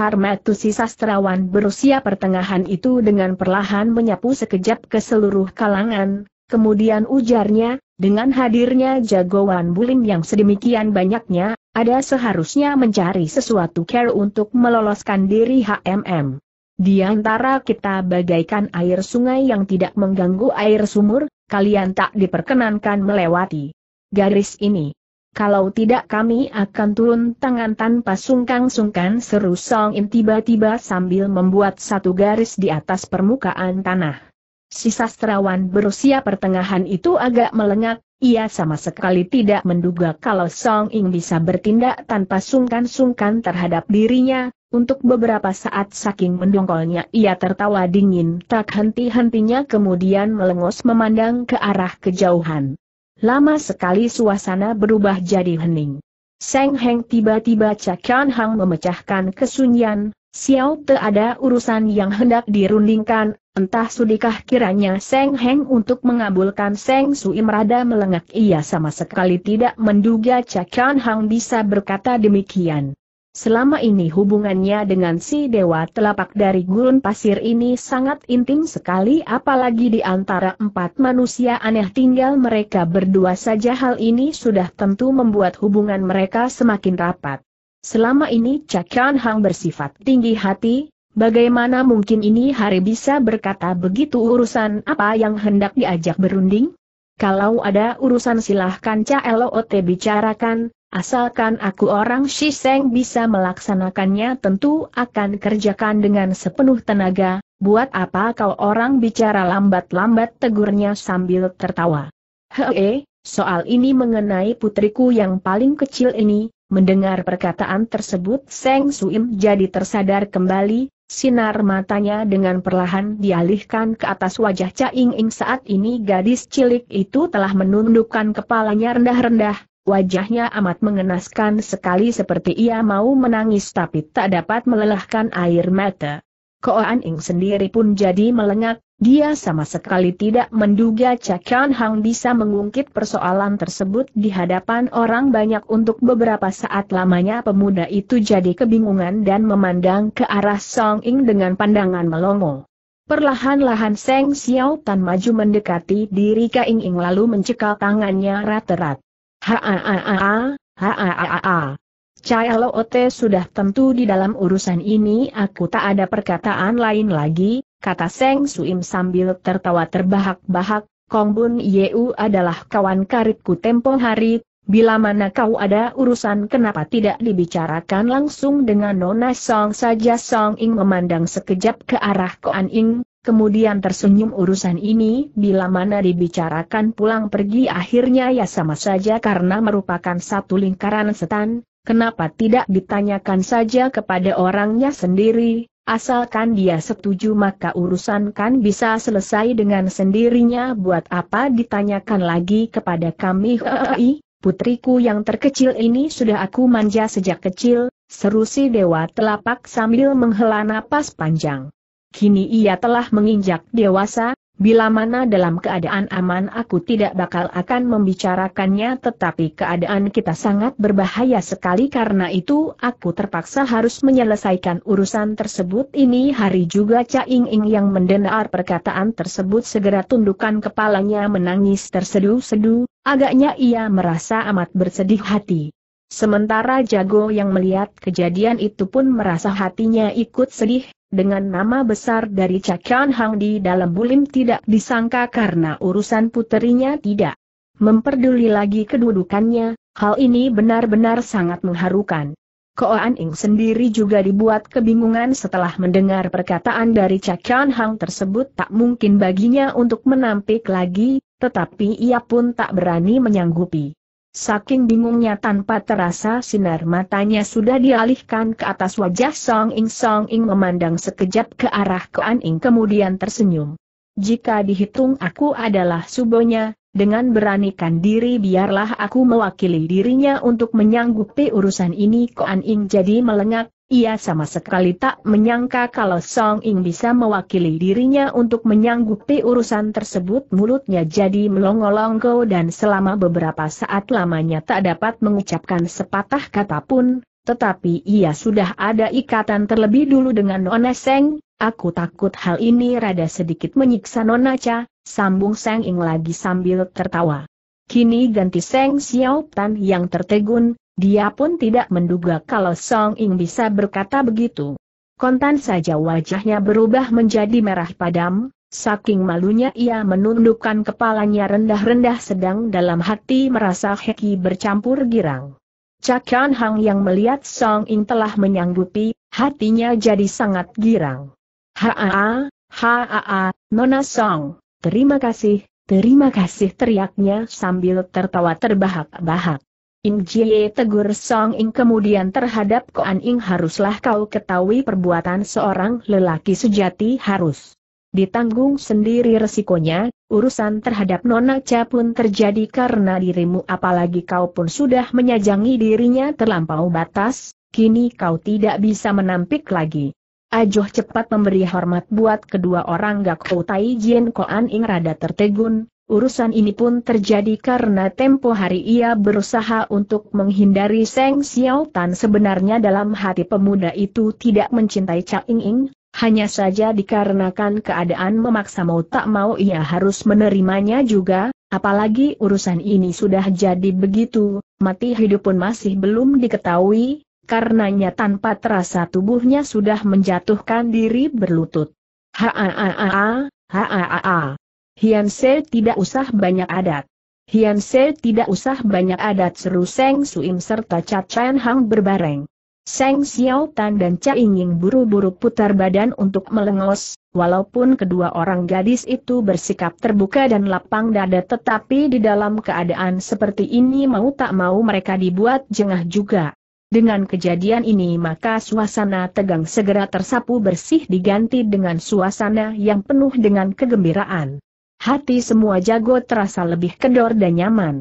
si sastrawan berusia pertengahan itu dengan perlahan menyapu sekejap ke seluruh kalangan, kemudian ujarnya, dengan hadirnya jagoan bulim yang sedemikian banyaknya, ada seharusnya mencari sesuatu care untuk meloloskan diri HMM. Di antara kita bagaikan air sungai yang tidak mengganggu air sumur, kalian tak diperkenankan melewati garis ini. Kalau tidak kami akan turun tangan tanpa sungkan-sungkan seru Song In tiba-tiba sambil membuat satu garis di atas permukaan tanah. Si sastrawan berusia pertengahan itu agak melengak, ia sama sekali tidak menduga kalau Song In bisa bertindak tanpa sungkan-sungkan terhadap dirinya, untuk beberapa saat saking mendongkolnya ia tertawa dingin tak henti-hentinya kemudian melengos memandang ke arah kejauhan. Lama sekali suasana berubah jadi hening. Seng Heng tiba-tiba Cakian Hang memecahkan kesunyian, Xiao Te ada urusan yang hendak dirundingkan, entah sudikah kiranya Seng Heng untuk mengabulkan Seng Sui merada melengak ia sama sekali tidak menduga Cakian Hang bisa berkata demikian. Selama ini hubungannya dengan si Dewa Telapak dari Gurun Pasir ini sangat intim sekali apalagi di antara empat manusia aneh tinggal mereka berdua saja hal ini sudah tentu membuat hubungan mereka semakin rapat. Selama ini cakran Hang bersifat tinggi hati, bagaimana mungkin ini hari bisa berkata begitu urusan apa yang hendak diajak berunding? Kalau ada urusan silahkan Cak CLOT bicarakan, Asalkan aku orang Shiseng bisa melaksanakannya tentu akan kerjakan dengan sepenuh tenaga, buat apa kau orang bicara lambat-lambat tegurnya sambil tertawa. Hei, soal ini mengenai putriku yang paling kecil ini, mendengar perkataan tersebut Seng Suim jadi tersadar kembali, Sinar matanya dengan perlahan dialihkan ke atas wajah Cai Ing Ing saat ini gadis cilik itu telah menundukkan kepalanya rendah-rendah, Wajahnya amat mengenaskan sekali seperti ia mau menangis tapi tak dapat melelahkan air mata. Koan Ing sendiri pun jadi melengak, dia sama sekali tidak menduga Cakian Hang bisa mengungkit persoalan tersebut di hadapan orang banyak untuk beberapa saat lamanya pemuda itu jadi kebingungan dan memandang ke arah Song Ing dengan pandangan melongo. Perlahan-lahan Seng Xiao Tan maju mendekati diri Kaing Ing lalu mencekal tangannya rat-rat. Haaaaa, haaaaa. Ote sudah tentu di dalam urusan ini aku tak ada perkataan lain lagi, kata Seng Suim sambil tertawa terbahak-bahak, Kong Bun Yeu adalah kawan karibku tempo hari, bila mana kau ada urusan kenapa tidak dibicarakan langsung dengan Nona Song saja Song Ing memandang sekejap ke arah Koan Ing, Kemudian tersenyum urusan ini, bila mana dibicarakan pulang pergi akhirnya ya sama saja karena merupakan satu lingkaran setan, kenapa tidak ditanyakan saja kepada orangnya sendiri, asalkan dia setuju maka urusan kan bisa selesai dengan sendirinya buat apa ditanyakan lagi kepada kami hei, putriku yang terkecil ini sudah aku manja sejak kecil, seru si dewa telapak sambil menghela napas panjang kini ia telah menginjak dewasa, bila mana dalam keadaan aman aku tidak bakal akan membicarakannya tetapi keadaan kita sangat berbahaya sekali karena itu aku terpaksa harus menyelesaikan urusan tersebut ini hari juga Cha Ing Ing yang mendengar perkataan tersebut segera tundukkan kepalanya menangis terseduh-seduh, agaknya ia merasa amat bersedih hati. Sementara Jago yang melihat kejadian itu pun merasa hatinya ikut sedih, dengan nama besar dari Cakian Hang di dalam bulim tidak disangka karena urusan puterinya tidak memperduli lagi kedudukannya, hal ini benar-benar sangat mengharukan. Koan Ing sendiri juga dibuat kebingungan setelah mendengar perkataan dari Cakian Hang tersebut tak mungkin baginya untuk menampik lagi, tetapi ia pun tak berani menyanggupi. Saking bingungnya tanpa terasa sinar matanya sudah dialihkan ke atas wajah Song Ing Song Ing memandang sekejap ke arah Kuan Ing kemudian tersenyum. Jika dihitung aku adalah subonya, dengan beranikan diri biarlah aku mewakili dirinya untuk menyanggupi urusan ini Koan Ing jadi melengak, ia sama sekali tak menyangka kalau Song Ing bisa mewakili dirinya untuk menyanggupi urusan tersebut mulutnya jadi melongo-longo dan selama beberapa saat lamanya tak dapat mengucapkan sepatah kata pun, tetapi ia sudah ada ikatan terlebih dulu dengan Nona Seng, aku takut hal ini rada sedikit menyiksa Nona Cha, sambung Seng Ing lagi sambil tertawa. Kini ganti Seng Xiao Tan yang tertegun, dia pun tidak menduga kalau Song Ing bisa berkata begitu. Kontan saja wajahnya berubah menjadi merah padam, saking malunya ia menundukkan kepalanya rendah-rendah sedang dalam hati merasa heki bercampur girang. Cakan Hang yang melihat Song Ing telah menyanggupi, hatinya jadi sangat girang. Haa, haa, nona Song, Terima kasih, terima kasih teriaknya sambil tertawa terbahak-bahak. Im Jie tegur Song Ing kemudian terhadap Koan Ing haruslah kau ketahui perbuatan seorang lelaki sejati harus ditanggung sendiri resikonya, urusan terhadap Nona Cha pun terjadi karena dirimu apalagi kau pun sudah menyajangi dirinya terlampau batas, kini kau tidak bisa menampik lagi. Ajoh cepat memberi hormat buat kedua orang gak Gakko Tai Jien Koan Ing rada tertegun, urusan ini pun terjadi karena tempo hari ia berusaha untuk menghindari Seng Xiao Tan sebenarnya dalam hati pemuda itu tidak mencintai Cha Ing Ing, hanya saja dikarenakan keadaan memaksa mau tak mau ia harus menerimanya juga, apalagi urusan ini sudah jadi begitu, mati hidup pun masih belum diketahui, karenanya tanpa terasa tubuhnya sudah menjatuhkan diri berlutut. Haaaaa, haaaaa. Hian Se tidak usah banyak adat. Hian Se tidak usah banyak adat seru Seng Suim serta Cha Chen Hang berbareng. Seng Xiao Tan dan Cha Ying buru-buru putar badan untuk melengos, walaupun kedua orang gadis itu bersikap terbuka dan lapang dada tetapi di dalam keadaan seperti ini mau tak mau mereka dibuat jengah juga. Dengan kejadian ini maka suasana tegang segera tersapu bersih diganti dengan suasana yang penuh dengan kegembiraan. Hati semua jago terasa lebih kendor dan nyaman.